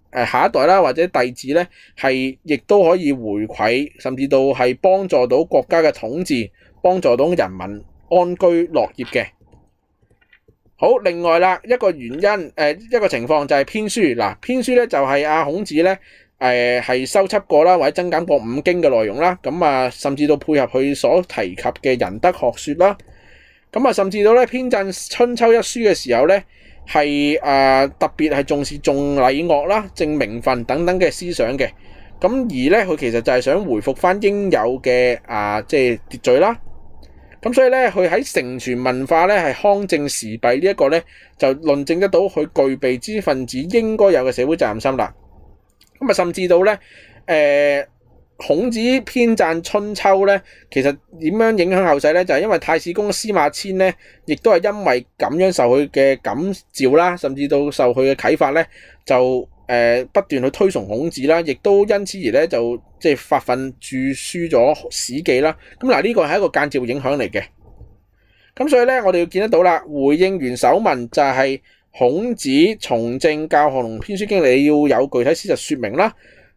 誒下一代啦，或者弟子咧，係亦都可以回饋，甚至到係幫助到國家嘅統治，幫助到人民安居樂業嘅。好，另外啦，一個原因，誒一個情況就係編書。嗱，編書咧就係阿孔子咧，誒係收輯過啦，或者增減過五經嘅內容啦。咁啊，甚至到配合佢所提及嘅仁德學說啦。咁啊，甚至到咧編撰《春秋一書》嘅時候咧。係誒特別係重視重禮樂啦、正名分等等嘅思想嘅，咁而咧佢其實就係想回復翻應有嘅啊，即係秩序啦。咁所以咧，佢喺成傳文化咧係康正時弊呢一個咧，就論證得到佢具備識分子應該有嘅社會責任心啦。咁啊，甚至到咧誒。孔子偏讚《春秋》呢，其實點樣影響後世呢？就係因為太史公司馬遷呢，亦都係因為咁樣受佢嘅感召啦，甚至到受佢嘅啟發呢，就誒不斷去推崇孔子啦，亦都因此而呢，就即係發奮著書咗《史記》啦。咁嗱，呢個係一個間接影響嚟嘅。咁所以呢，我哋要見得到啦。回應袁首文就係孔子從政教學同編書經理要有具體事實説明啦。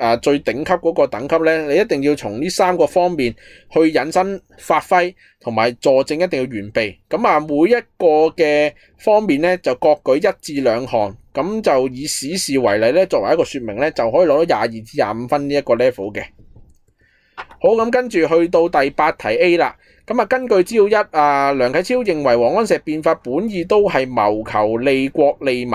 啊最頂級嗰個等級咧，你一定要從呢三個方面去引申發揮，同埋助證一定要完備。咁啊，每一個嘅方面咧，就各舉一至兩項。咁就以史事為例咧，作為一個説明咧，就可以攞到廿二至廿五分呢一個 level 嘅。好，咁跟住去到第八題 A 啦。咁啊，根據資料一，啊梁啟超認為王安石變法本意都係謀求利國利民。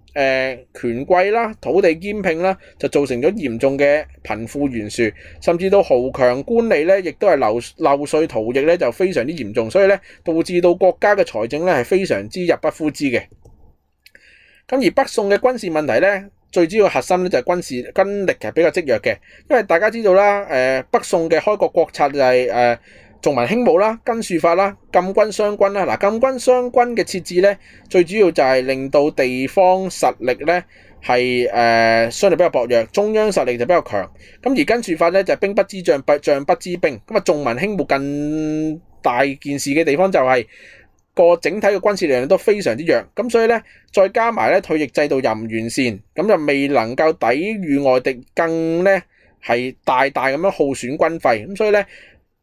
誒權貴啦，土地兼並啦，就造成咗嚴重嘅貧富懸殊，甚至到豪強官吏咧，亦都係漏漏税逃役咧，就非常之嚴重，所以咧導致到國家嘅財政咧係非常之入不敷支嘅。咁而北宋嘅軍事問題咧，最主要核心咧就係軍事軍力係比較積弱嘅，因為大家知道啦，誒北宋嘅開國國策就係誒。仲文兴武啦，根樹法啦，禁軍相軍啦。嗱，禁軍相軍嘅設置咧，最主要就係令到地方實力咧係诶相對比較薄弱，中央實力就比較強。咁而根樹法咧就係兵不知將，不將不知兵。咁啊，仲文兴武更大件事嘅地方就係個整體嘅軍事力量都非常之弱。咁所以咧，再加埋咧退役制度又唔完善，咁就未能夠抵禦外敵，更咧係大大咁樣耗損軍費。咁所以咧。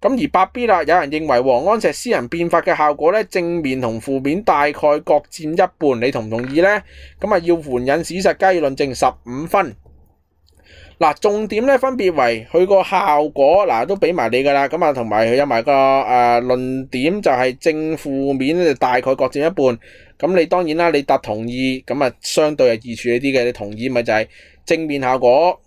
咁而八 B 啦，有人认为王安石私人变法嘅效果咧，正面同负面大概各占一半，你同唔同意呢？咁啊，要援引史实，加以论证十五分。嗱，重点咧分别为佢个效果，嗱都俾埋你噶啦。咁啊，同埋佢有埋个诶论点，就系正负面大概各占一半。咁你当然啦，你答同意，咁啊相对系易处理啲嘅。你同意咪就系正面效果。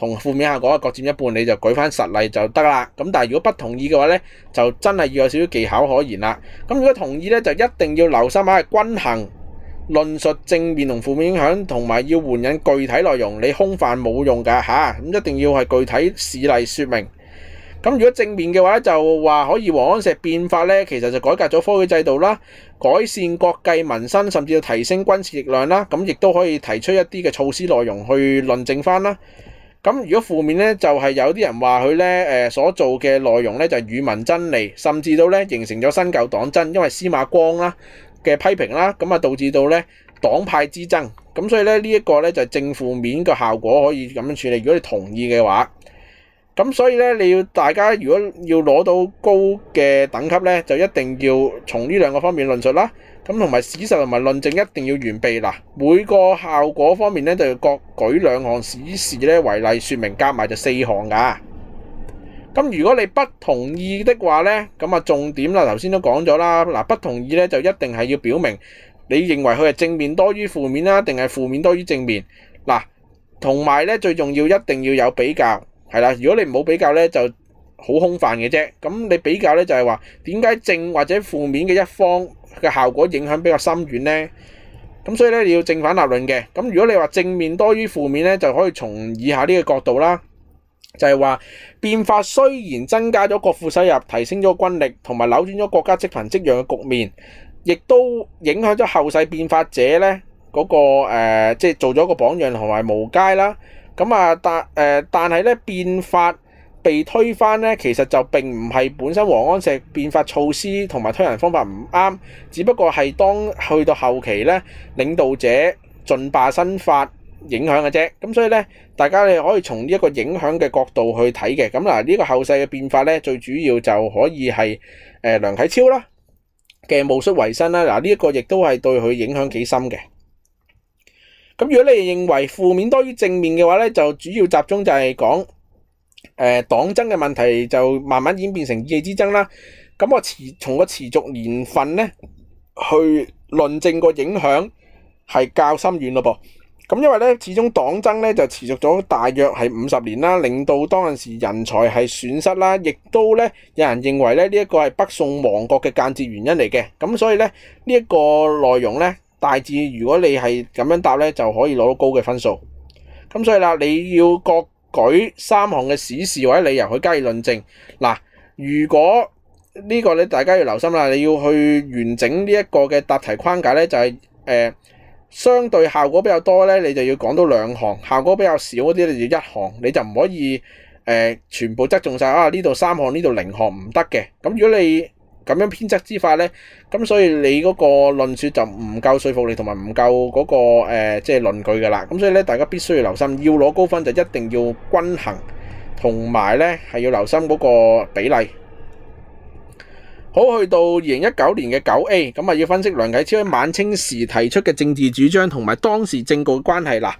同負面效果各佔一半，你就舉翻實例就得啦。咁但係如果不同意嘅話咧，就真係要有少少技巧可言啦。咁如果同意咧，就一定要留心下係均衡論述正面同負面影響，同埋要援引具體內容。你空泛冇用㗎嚇，咁一定要係具體事例説明。咁如果正面嘅話，就話可以王安石變法呢，其實就改革咗科舉制度啦，改善國計民生，甚至要提升軍事力量啦。咁亦都可以提出一啲嘅措施內容去論證翻啦。咁如果负面咧，就系有啲人话佢咧，诶所做嘅内容咧就系与民争利，甚至到咧形成咗新旧党争，因为司马光啦嘅批评啦，咁啊导致到咧党派之争。咁所以咧呢一个咧就系正负面嘅效果可以咁样处理。如果你同意嘅话，咁所以咧你要大家如果要攞到高嘅等级咧，就一定要从呢两个方面论述啦。咁同埋史實同埋論證一定要完備嗱，每個效果方面咧就各舉兩項史事咧為例說明，加埋就四項噶。咁如果你不同意的話咧，咁啊重點啦，頭先都講咗啦，嗱不同意咧就一定係要表明你認為佢係正面多於負面啦，定係負面多於正面嗱。同埋咧最重要一定要有比較，係啦。如果你唔比較咧，就好空泛嘅啫。咁你比較咧就係話點解正或者負面嘅一方？嘅效果影響比較深遠呢？咁所以咧你要正反立論嘅。咁如果你話正面多於負面咧，就可以從以下呢個角度啦，就係話變法雖然增加咗國庫收入，提升咗軍力，同埋扭轉咗國家積貧積弱嘅局面，亦都影響咗後世變法者咧嗰個即係做咗個榜樣同埋無楷啦。咁啊，但誒但係咧變法。被推翻咧，其實就並唔係本身王安石變法措施同埋推人方法唔啱，只不過係當去到後期咧，領導者盡霸新法影響嘅啫。咁所以咧，大家你可以從呢一個影響嘅角度去睇嘅。咁嗱，呢個後世嘅變法咧，最主要就可以係誒梁啟超啦嘅無所為新啦。嗱，呢一個亦都係對佢影響幾深嘅。咁如果你認為負面多於正面嘅話咧，就主要集中就係講。誒黨爭嘅問題就慢慢演變成異議之爭啦。咁我持從個持續年份咧去論證個影響係較深遠咯噃。咁因為咧，始終黨爭咧就持續咗大約係五十年啦，令到當陣時人才係損失啦，亦都咧有人認為咧呢一個係北宋亡國嘅間接原因嚟嘅。咁所以咧呢一個內容咧，大致如果你係咁樣答咧，就可以攞到高嘅分數。咁所以啦，你要各。舉三項嘅史事或者理由去加以論證。嗱，如果呢個你大家要留心啦，你要去完整呢一個嘅答題框架咧，就係誒相對效果比較多咧，你就要講到兩項；效果比較少嗰啲，你就一行。你就唔可以誒全部側重晒啊！呢度三項，呢度零項唔得嘅。咁如果你咁样編輯之法咧，咁所以你嗰個論述就唔夠說服力，同埋唔夠嗰個即係論據噶啦。咁所以咧，大家必須要留心，要攞高分就一定要均衡，同埋咧係要留心嗰個比例。好，去到二零一九年嘅九 A，咁啊要分析梁啟超喺晚清時提出嘅政治主張同埋當時政局嘅關係啦。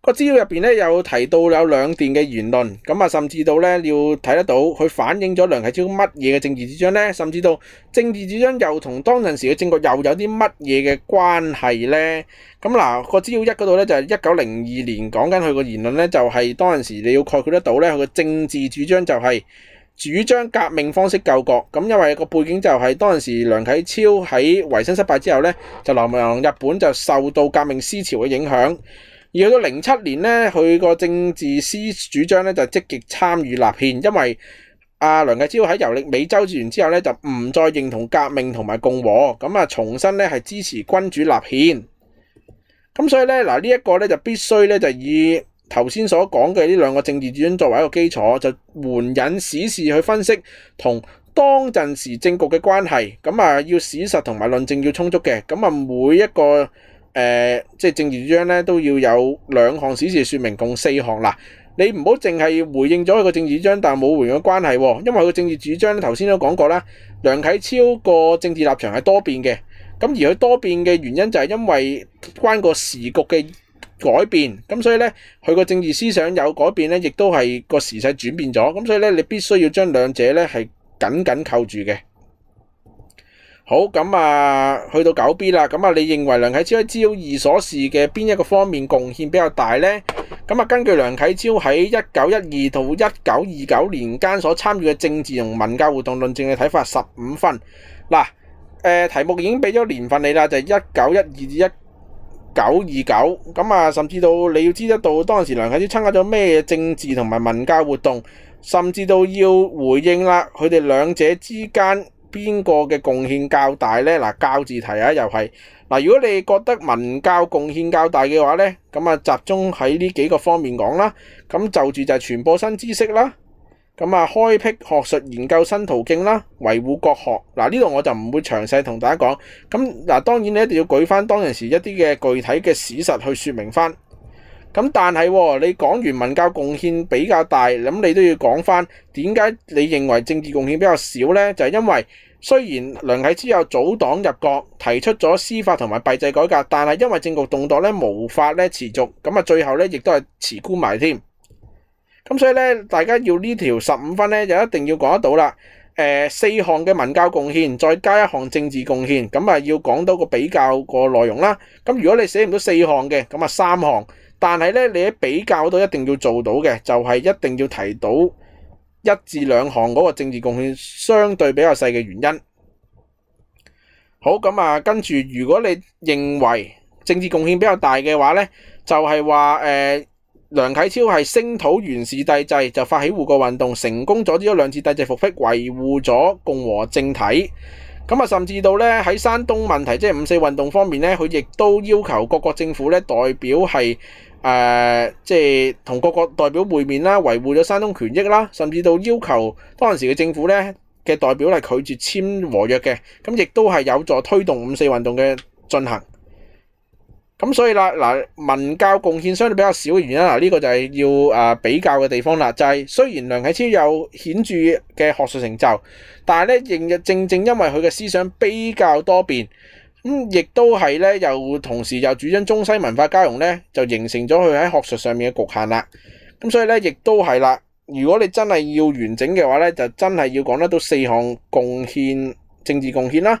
个资料入边咧有提到有两段嘅言论，咁啊，甚至到咧要睇得到佢反映咗梁启超乜嘢嘅政治主张咧，甚至到政治主张又同当阵时嘅政局又有啲乜嘢嘅关系咧？咁嗱，个资料一嗰度咧就系一九零二年讲紧佢个言论咧，就系当阵时你要概括得到咧佢嘅政治主张就系主张革命方式救国。咁因为个背景就系当阵时梁启超喺维新失败之后咧，就流亡日本，就受到革命思潮嘅影响。而去到零七年咧，佢個政治師主張咧就積極參與立憲，因為阿梁繼超喺游歷美洲完之後咧，就唔再認同革命同埋共和，咁啊重新咧係支持君主立憲。咁所以咧嗱，呢一個咧就必須咧就以頭先所講嘅呢兩個政治主張作為一個基礎，就援引史事去分析同當陣時政局嘅關係。咁啊，要史實同埋論證要充足嘅。咁啊，每一個。誒，即係政治主張咧都要有兩項史事説明，共四項嗱。你唔好淨係回應咗佢個政治主張，但冇回應關係，因為佢個政治主張咧頭先都講過啦。梁啟超個政治立場係多變嘅，咁而佢多變嘅原因就係因為關個時局嘅改變，咁所以咧佢個政治思想有改變咧，亦都係個時勢轉變咗，咁所以咧你必須要將兩者咧係緊緊扣住嘅。好咁啊，去到九 B 啦。咁啊，你認為梁啟超喺招二所事嘅邊一個方面貢獻比較大呢？咁啊，根據梁啟超喺一九一二到一九二九年間所參與嘅政治同民教活動論證嘅睇法，十五分。嗱，誒題目已經俾咗年份你啦，就系一九一二至一九二九。咁啊，甚至到你要知得到當時梁啟超參加咗咩政治同埋民教活動，甚至到要回應啦佢哋兩者之間。边个嘅贡献较大呢？嗱，教字题啊，又系嗱。如果你觉得民教贡献较大嘅话呢，咁啊集中喺呢几个方面讲啦。咁就住就系传播新知识啦，咁啊开辟学术研究新途径啦，维护国学。嗱呢度我就唔会详细同大家讲。咁嗱，当然你一定要举翻当时一啲嘅具体嘅史实去说明翻。咁但係你講完民教貢獻比較大，咁你都要講翻點解你認為政治貢獻比較少呢？就係因為雖然梁啟超組黨入閣，提出咗司法同埋幣制改革，但係因為政局動盪咧，無法咧持續，咁啊最後咧亦都係辭官埋添。咁所以咧，大家要呢條十五分咧，就一定要講得到啦。誒四項嘅民教貢獻，再加一項政治貢獻，咁啊要講到個比較個內容啦。咁如果你寫唔到四項嘅，咁啊三項。但系咧，你喺比較到一定要做到嘅就係一定要提到一至兩行嗰個政治貢獻相對比較細嘅原因。好咁啊，跟住如果你認為政治貢獻比較大嘅話咧，就係話誒梁啟超係聲討元氏帝制，就發起護國運動，成功阻止咗兩次帝制復辟，維護咗共和政體。咁啊，甚至到咧喺山東問題，即係五四運動方面咧，佢亦都要求各國政府咧代表係誒，即係同各國代表會面啦，維護咗山東權益啦，甚至到要求當時嘅政府咧嘅代表係拒絕簽和約嘅，咁亦都係有助推動五四運動嘅進行。咁所以啦，嗱，文教貢獻相對比較少嘅原因啦，呢個就係要誒比較嘅地方啦。就係雖然梁啟超有顯著嘅學術成就，但係咧，正正因為佢嘅思想比較多變，咁亦都係咧，又同時又主張中西文化交融咧，就形成咗佢喺學術上面嘅局限啦。咁所以咧，亦都係啦。如果你真係要完整嘅話咧，就真係要講得到四項貢獻，政治貢獻啦。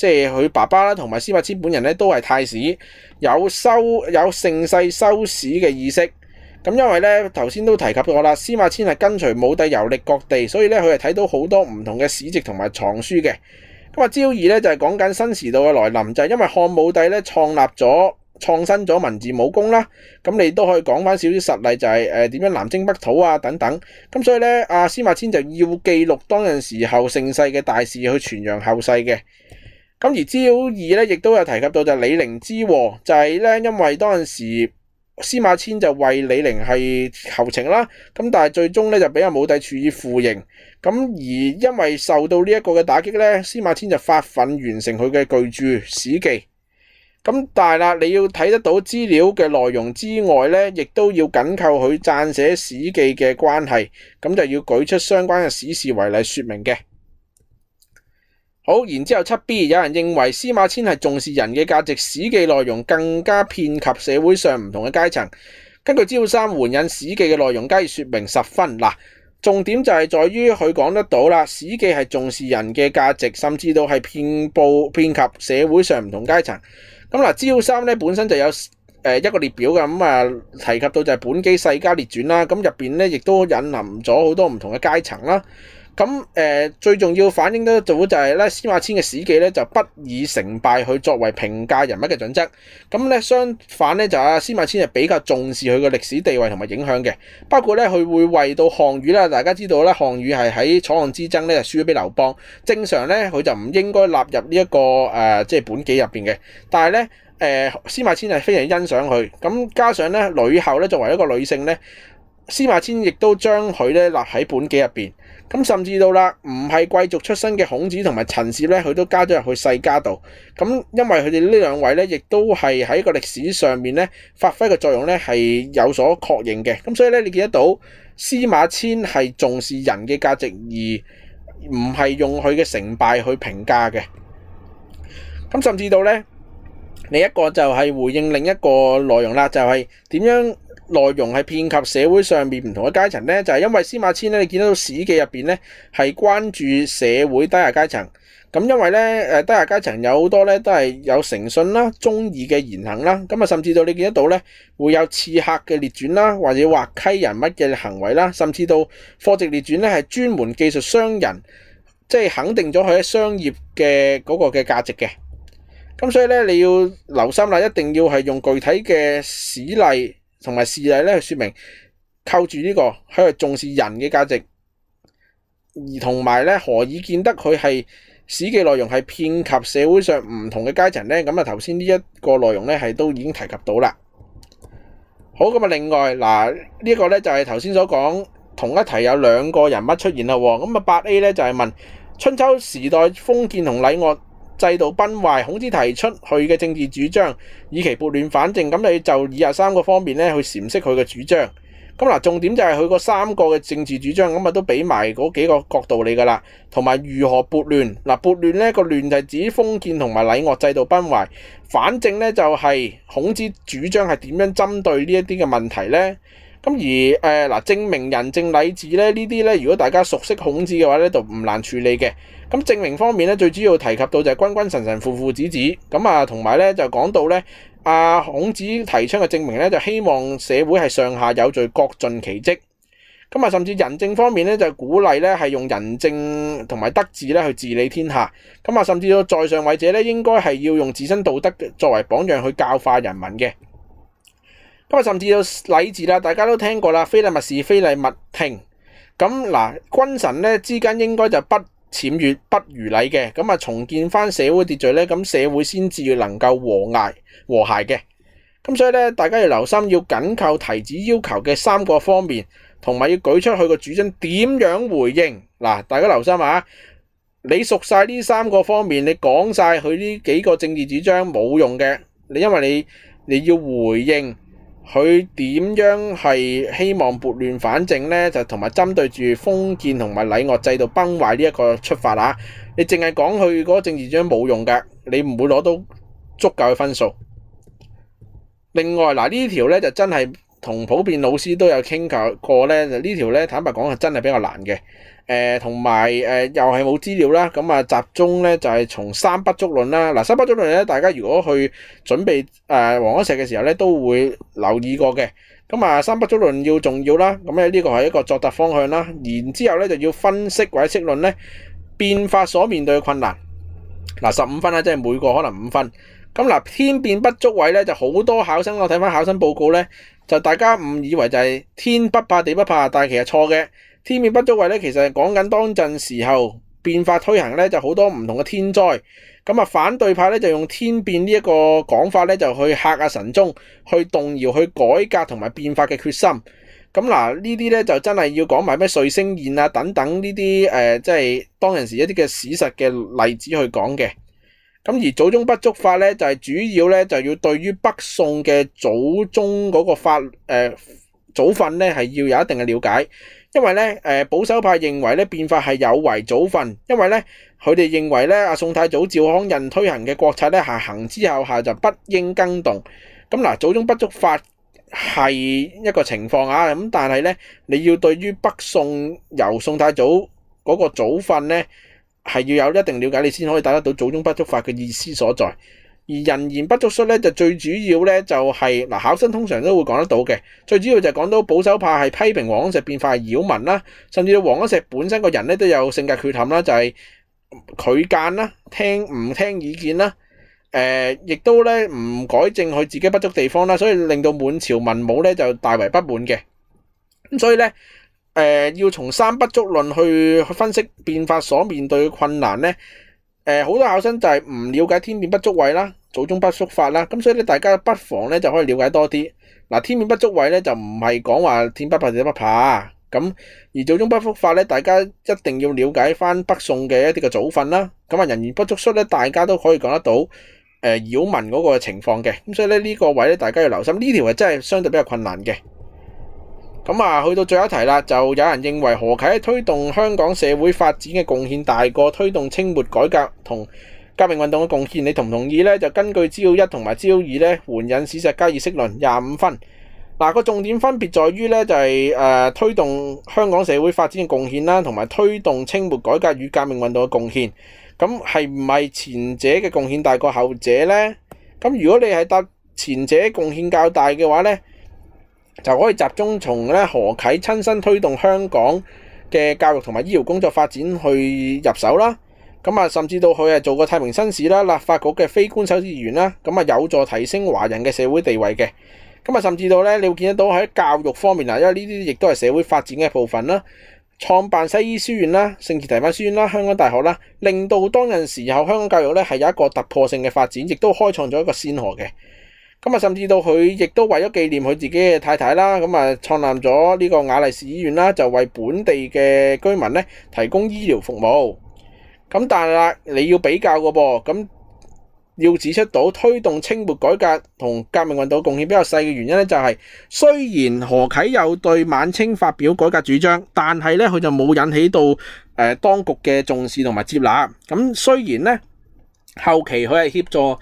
即係佢爸爸啦，同埋司馬遷本人咧都係太史，有收有盛世收史嘅意識。咁因為咧頭先都提及過啦，司馬遷係跟隨武帝游歷各地，所以咧佢係睇到好多唔同嘅史籍同埋藏書嘅。咁啊，招二咧就係講緊新時代嘅來臨，就係因為漢武帝咧創立咗創新咗文字武功啦。咁你都可以講翻少少實例，就係誒點樣南征北討啊等等。咁所以咧阿司馬遷就要記錄當陣時候盛世嘅大事去傳揚後世嘅。咁而資料二咧，亦都有提及到就李陵之禍，就係咧，因為當阵時，司馬遷就為李陵係求情啦。咁但係最終咧就俾阿武帝處以负刑。咁而因為受到呢一個嘅打擊咧，司馬遷就發憤完成佢嘅巨著《史記》。咁但系啦，你要睇得到資料嘅內容之外咧，亦都要紧扣佢撰寫《史記》嘅關係，咁就要舉出相關嘅史事為例說明嘅。好，然之後七 B 有人認為司馬遷係重視人嘅價值，史記內容更加遍及社會上唔同嘅階層。根據招三援引史記嘅內容，加以説明十分。嗱，重點就係在於佢講得到啦。史記係重視人嘅價值，甚至到係遍佈遍及社會上唔同階層。咁嗱，招三咧本身就有誒一個列表嘅咁啊，提及到就係本紀世家列傳啦。咁入面咧亦都引臨咗好多唔同嘅階層啦。咁誒最重要反映得到就係咧，司馬遷嘅史記咧就不以成敗去作為評價人物嘅準則。咁咧相反咧，就阿司馬遷係比較重視佢嘅歷史地位同埋影響嘅。包括咧佢會為到項羽啦，大家知道咧，項羽係喺楚漢之爭咧輸咗俾劉邦，正常咧佢就唔應該納入呢一個誒即係本紀入邊嘅。但係咧誒司馬遷係非常欣賞佢，咁加上咧吕後咧作為一個女性咧，司馬遷亦都將佢咧立喺本紀入邊。咁甚至到啦，唔係貴族出身嘅孔子同埋陳氏咧，佢都加咗入去世家度。咁因為佢哋呢兩位咧，亦都係喺個歷史上面咧，發揮嘅作用咧係有所確認嘅。咁所以咧，你見得到，司馬遷係重視人嘅價值，而唔係用佢嘅成敗去評價嘅。咁甚至到咧，另一個就係回應另一個內容啦，就係點樣？內容係遍及社會上面唔同嘅階層呢？就係因為司馬遷呢，你見得到史記入面呢，係關注社會低下階層咁。因為呢，誒低下階層有好多呢，都係有誠信啦、忠義嘅言行啦。咁啊，甚至到你見得到呢，會有刺客嘅列傳啦，或者滑溪人物嘅行為啦，甚至到貨值列傳呢，係專門記述商人，即係肯定咗佢喺商業嘅嗰個嘅價值嘅。咁所以咧你要留心啦，一定要係用具體嘅史例。同埋事例咧，说明靠住呢個喺度重視人嘅價值，而同埋咧，何以見得佢係史記內容係遍及社會上唔同嘅階層咧？咁啊，頭先呢一個內容咧係都已經提及到啦。好咁啊，另外嗱呢个個咧就係頭先所講同一題有兩個人物出現啦。咁啊，八 A 咧就係問春秋時代封建同禮案。制度崩坏，孔子提出佢嘅政治主张，以其拨乱反正。咁你就以下三个方面咧去阐释佢嘅主张。咁嗱，重点就系佢嗰三个嘅政治主张，咁啊都俾埋嗰几个角度你噶啦，同埋如何拨乱。嗱，拨乱咧个乱系指封建同埋礼乐制度崩坏，反正咧就系孔子主张系点样针对呢一啲嘅问题咧。咁而誒嗱，證明人、政禮治咧，呢啲咧，如果大家熟悉孔子嘅話咧，就唔難處理嘅。咁證明方面咧，最主要提及到就係君君臣臣父父子子。咁啊，同埋咧就講到咧，阿孔子提倡嘅證明咧，就希望社會係上下有序，各盡其職。咁啊，甚至人政方面咧，就鼓勵咧係用人政同埋德治咧去治理天下。咁啊，甚至到在上位者咧，應該係要用自身道德作為榜樣去教化人民嘅。不啊，甚至有禮字啦，大家都聽過啦。非禮勿視，非禮勿聽。咁嗱，君臣咧之間應該就不僭越、不如禮嘅。咁啊，重建翻社會秩序咧，咁社會先至能夠和諧和諧嘅。咁所以咧，大家要留心，要緊扣提子要求嘅三個方面，同埋要舉出佢個主張點樣回應嗱。大家留心啊，你熟晒呢三個方面，你講晒佢呢幾個政治主張冇用嘅，你因為你你要回應。佢點樣係希望撥亂反正呢？就同埋針對住封建同埋禮樂制度崩壞呢一個出發啦。你淨係講佢嗰個政治長冇用㗎，你唔會攞到足夠嘅分數。另外嗱，呢條呢就真係。同普遍老師都有傾求過咧，就呢條咧坦白講係真係比較難嘅。誒，同埋誒又係冇資料啦。咁啊，集中咧就係從三不足論啦。嗱，三不足論咧，大家如果去準備誒黃安石嘅時候咧，都會留意過嘅。咁啊，三不足論要重要啦。咁咧呢個係一個作答方向啦。然之後咧就要分析或者色論咧變化所面對嘅困難。嗱，十五分啦，即係每個可能五分。咁嗱，天變不足位咧，就好多考生我睇翻考生報告咧，就大家誤以為就係天不怕地不怕，但系其實錯嘅。天變不足位咧，其實系講緊當陣時候變化推行咧，就好多唔同嘅天災。咁啊，反對派咧就用天變呢一個講法咧，就去嚇啊神宗，去動搖去改革同埋變化嘅決心。咁嗱，呢啲咧就真係要講埋咩瑞星宴啊等等呢啲诶，即係當阵時一啲嘅史實嘅例子去講嘅。咁而祖宗不足法咧，就系主要咧就要对于北宋嘅祖宗嗰个法诶祖训咧系要有一定嘅了解，因为咧诶保守派认为咧变法系有违祖训，因为咧佢哋认为咧阿宋太祖赵匡胤推行嘅国策咧下行之后下就不应更动。咁嗱，祖宗不足法系一个情况啊，咁但系咧你要对于北宋由宋太祖嗰个祖训咧。系要有一定了解，你先可以打得到祖宗不足法嘅意思所在。而人言不足率咧，就最主要咧就系嗱，考生通常都会讲得到嘅。最主要就讲到保守派系批评王安石变化系扰民啦，甚至王安石本身个人咧都有性格缺陷啦，就系拒谏啦，听唔听意见啦，诶，亦都咧唔改正佢自己不足地方啦，所以令到满朝文武咧就大为不满嘅。咁所以咧。诶，要从三不足论去分析变法所面对嘅困难咧。诶，好多考生就系唔了解天变不足位啦，祖宗不足法啦。咁所以咧，大家不妨咧就可以了解多啲。嗱，天变不足位咧就唔系讲话天不怕地不怕咁，而祖宗不足法咧，大家一定要了解翻北宋嘅一啲嘅祖训啦。咁啊，人员不足縮咧，大家都可以讲得到。诶，扰民嗰个情况嘅，咁所以咧呢个位咧，大家要留心呢条系真系相对比较困难嘅。咁啊，去到最後一題啦，就有人認為何啟推動香港社會發展嘅貢獻大過推動清末改革同革命運動嘅貢獻，你同唔同意呢？就根據資料一同埋資料二呢，援引史實加以識論，廿五分。嗱個重點分別在於呢，就係誒推動香港社會發展嘅貢獻啦，同埋推動清末改革與革命運動嘅貢獻。咁係唔係前者嘅貢獻大過後者呢？咁如果你係答前者貢獻較大嘅話呢。就可以集中從咧何啟親身推動香港嘅教育同埋醫療工作發展去入手啦。咁啊，甚至到佢係做過太平紳士啦，立法局嘅非官守議員啦，咁啊有助提升華人嘅社會地位嘅。咁啊，甚至到咧，你會見得到喺教育方面啊，因為呢啲亦都係社會發展嘅部分啦。創辦西醫書院啦、聖士提翻書院啦、香港大學啦，令到當陣時候香港教育咧係有一個突破性嘅發展，亦都開創咗一個先河嘅。咁啊，甚至到佢亦都为咗纪念佢自己嘅太太啦，咁啊创立咗呢个雅丽士医院啦，就为本地嘅居民咧提供医疗服务。咁但系啦，你要比较嘅噃，咁要指出到推动清末改革同革命运动贡献比较细嘅原因咧，就系虽然何启有对晚清发表改革主张，但系咧佢就冇引起到诶当局嘅重视同埋接纳。咁虽然咧后期佢系协助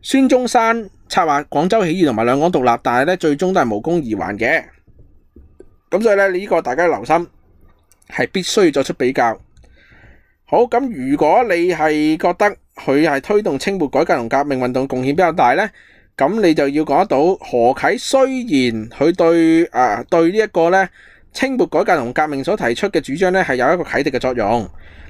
孙中山。策划廣州起義同埋兩港獨立，但係咧最終都係無功而還嘅。咁所以咧，呢個大家留心，係必須作出比較。好咁，如果你係覺得佢係推動清末改革同革命運動貢獻比較大咧，咁你就要講到何啟。雖然佢對啊对呢一個咧清末改革同革命所提出嘅主張咧係有一個啟迪嘅作用。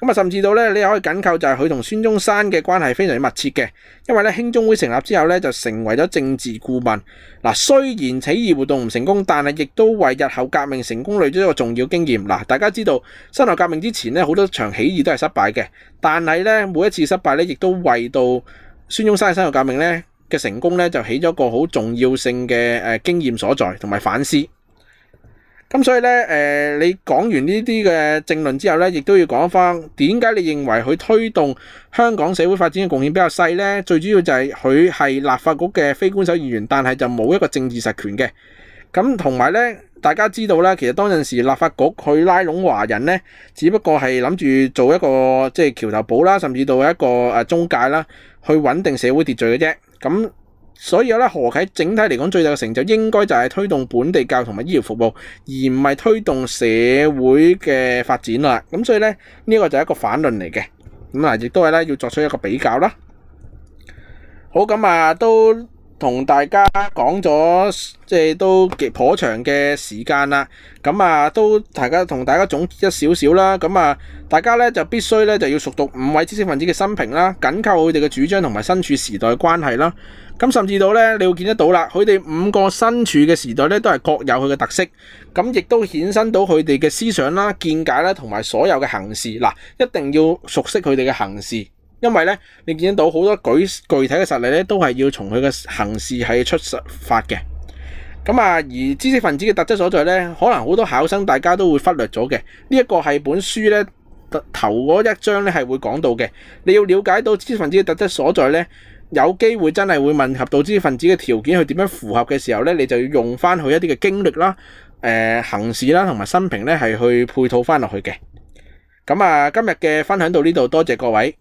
咁啊，甚至到咧，你可以緊扣就係佢同孫中山嘅關係非常之密切嘅，因為咧興中會成立之後咧，就成為咗政治顧問。嗱，雖然起義活動唔成功，但係亦都為日後革命成功累積一個重要經驗。嗱，大家知道辛亥革命之前咧，好多場起義都係失敗嘅，但係咧每一次失敗咧，亦都為到孫中山嘅辛亥革命咧嘅成功咧，就起咗個好重要性嘅誒經驗所在同埋反思。咁所以咧，誒，你講完呢啲嘅政論之後咧，亦都要講翻點解你認為佢推動香港社會發展嘅貢獻比較細咧？最主要就係佢係立法局嘅非官守議員，但係就冇一個政治實權嘅。咁同埋咧，大家知道咧，其實當陣時立法局去拉攏華人咧，只不過係諗住做一個即係橋頭堡啦，甚至到一個誒中介啦，去穩定社會秩序嘅啫。咁。所以咧，何啟整體嚟講最大嘅成就應該就係推動本地教同埋醫療服務，而唔係推動社會嘅發展啦。咁所以咧，呢個就係一個反論嚟嘅。咁啊，亦都係咧要作出一個比較啦。好，咁啊都。同大家講咗，即係都幾頗長嘅時間啦。咁啊，都大家同大家總結一少少啦。咁啊，大家咧就必須咧就要熟讀五位知識分子嘅生平啦，緊扣佢哋嘅主張同埋身處時代嘅關係啦。咁甚至到咧，你會見得到啦，佢哋五個身處嘅時代咧都係各有佢嘅特色。咁亦都顯身到佢哋嘅思想啦、見解啦同埋所有嘅行事。嗱，一定要熟悉佢哋嘅行事。因为咧，你见到好多举具体嘅实例咧，都系要从佢嘅行事系出發发嘅。咁啊，而知识分子嘅特质所在咧，可能好多考生大家都会忽略咗嘅呢一个系本书咧头嗰一章咧系会讲到嘅。你要了解到知识分子嘅特质所在咧，有机会真系会问及到知识分子嘅条件，去点样符合嘅时候咧，你就要用翻佢一啲嘅经历啦、诶行事啦，同埋生平咧系去配套翻落去嘅。咁啊，今日嘅分享到呢度，多谢各位。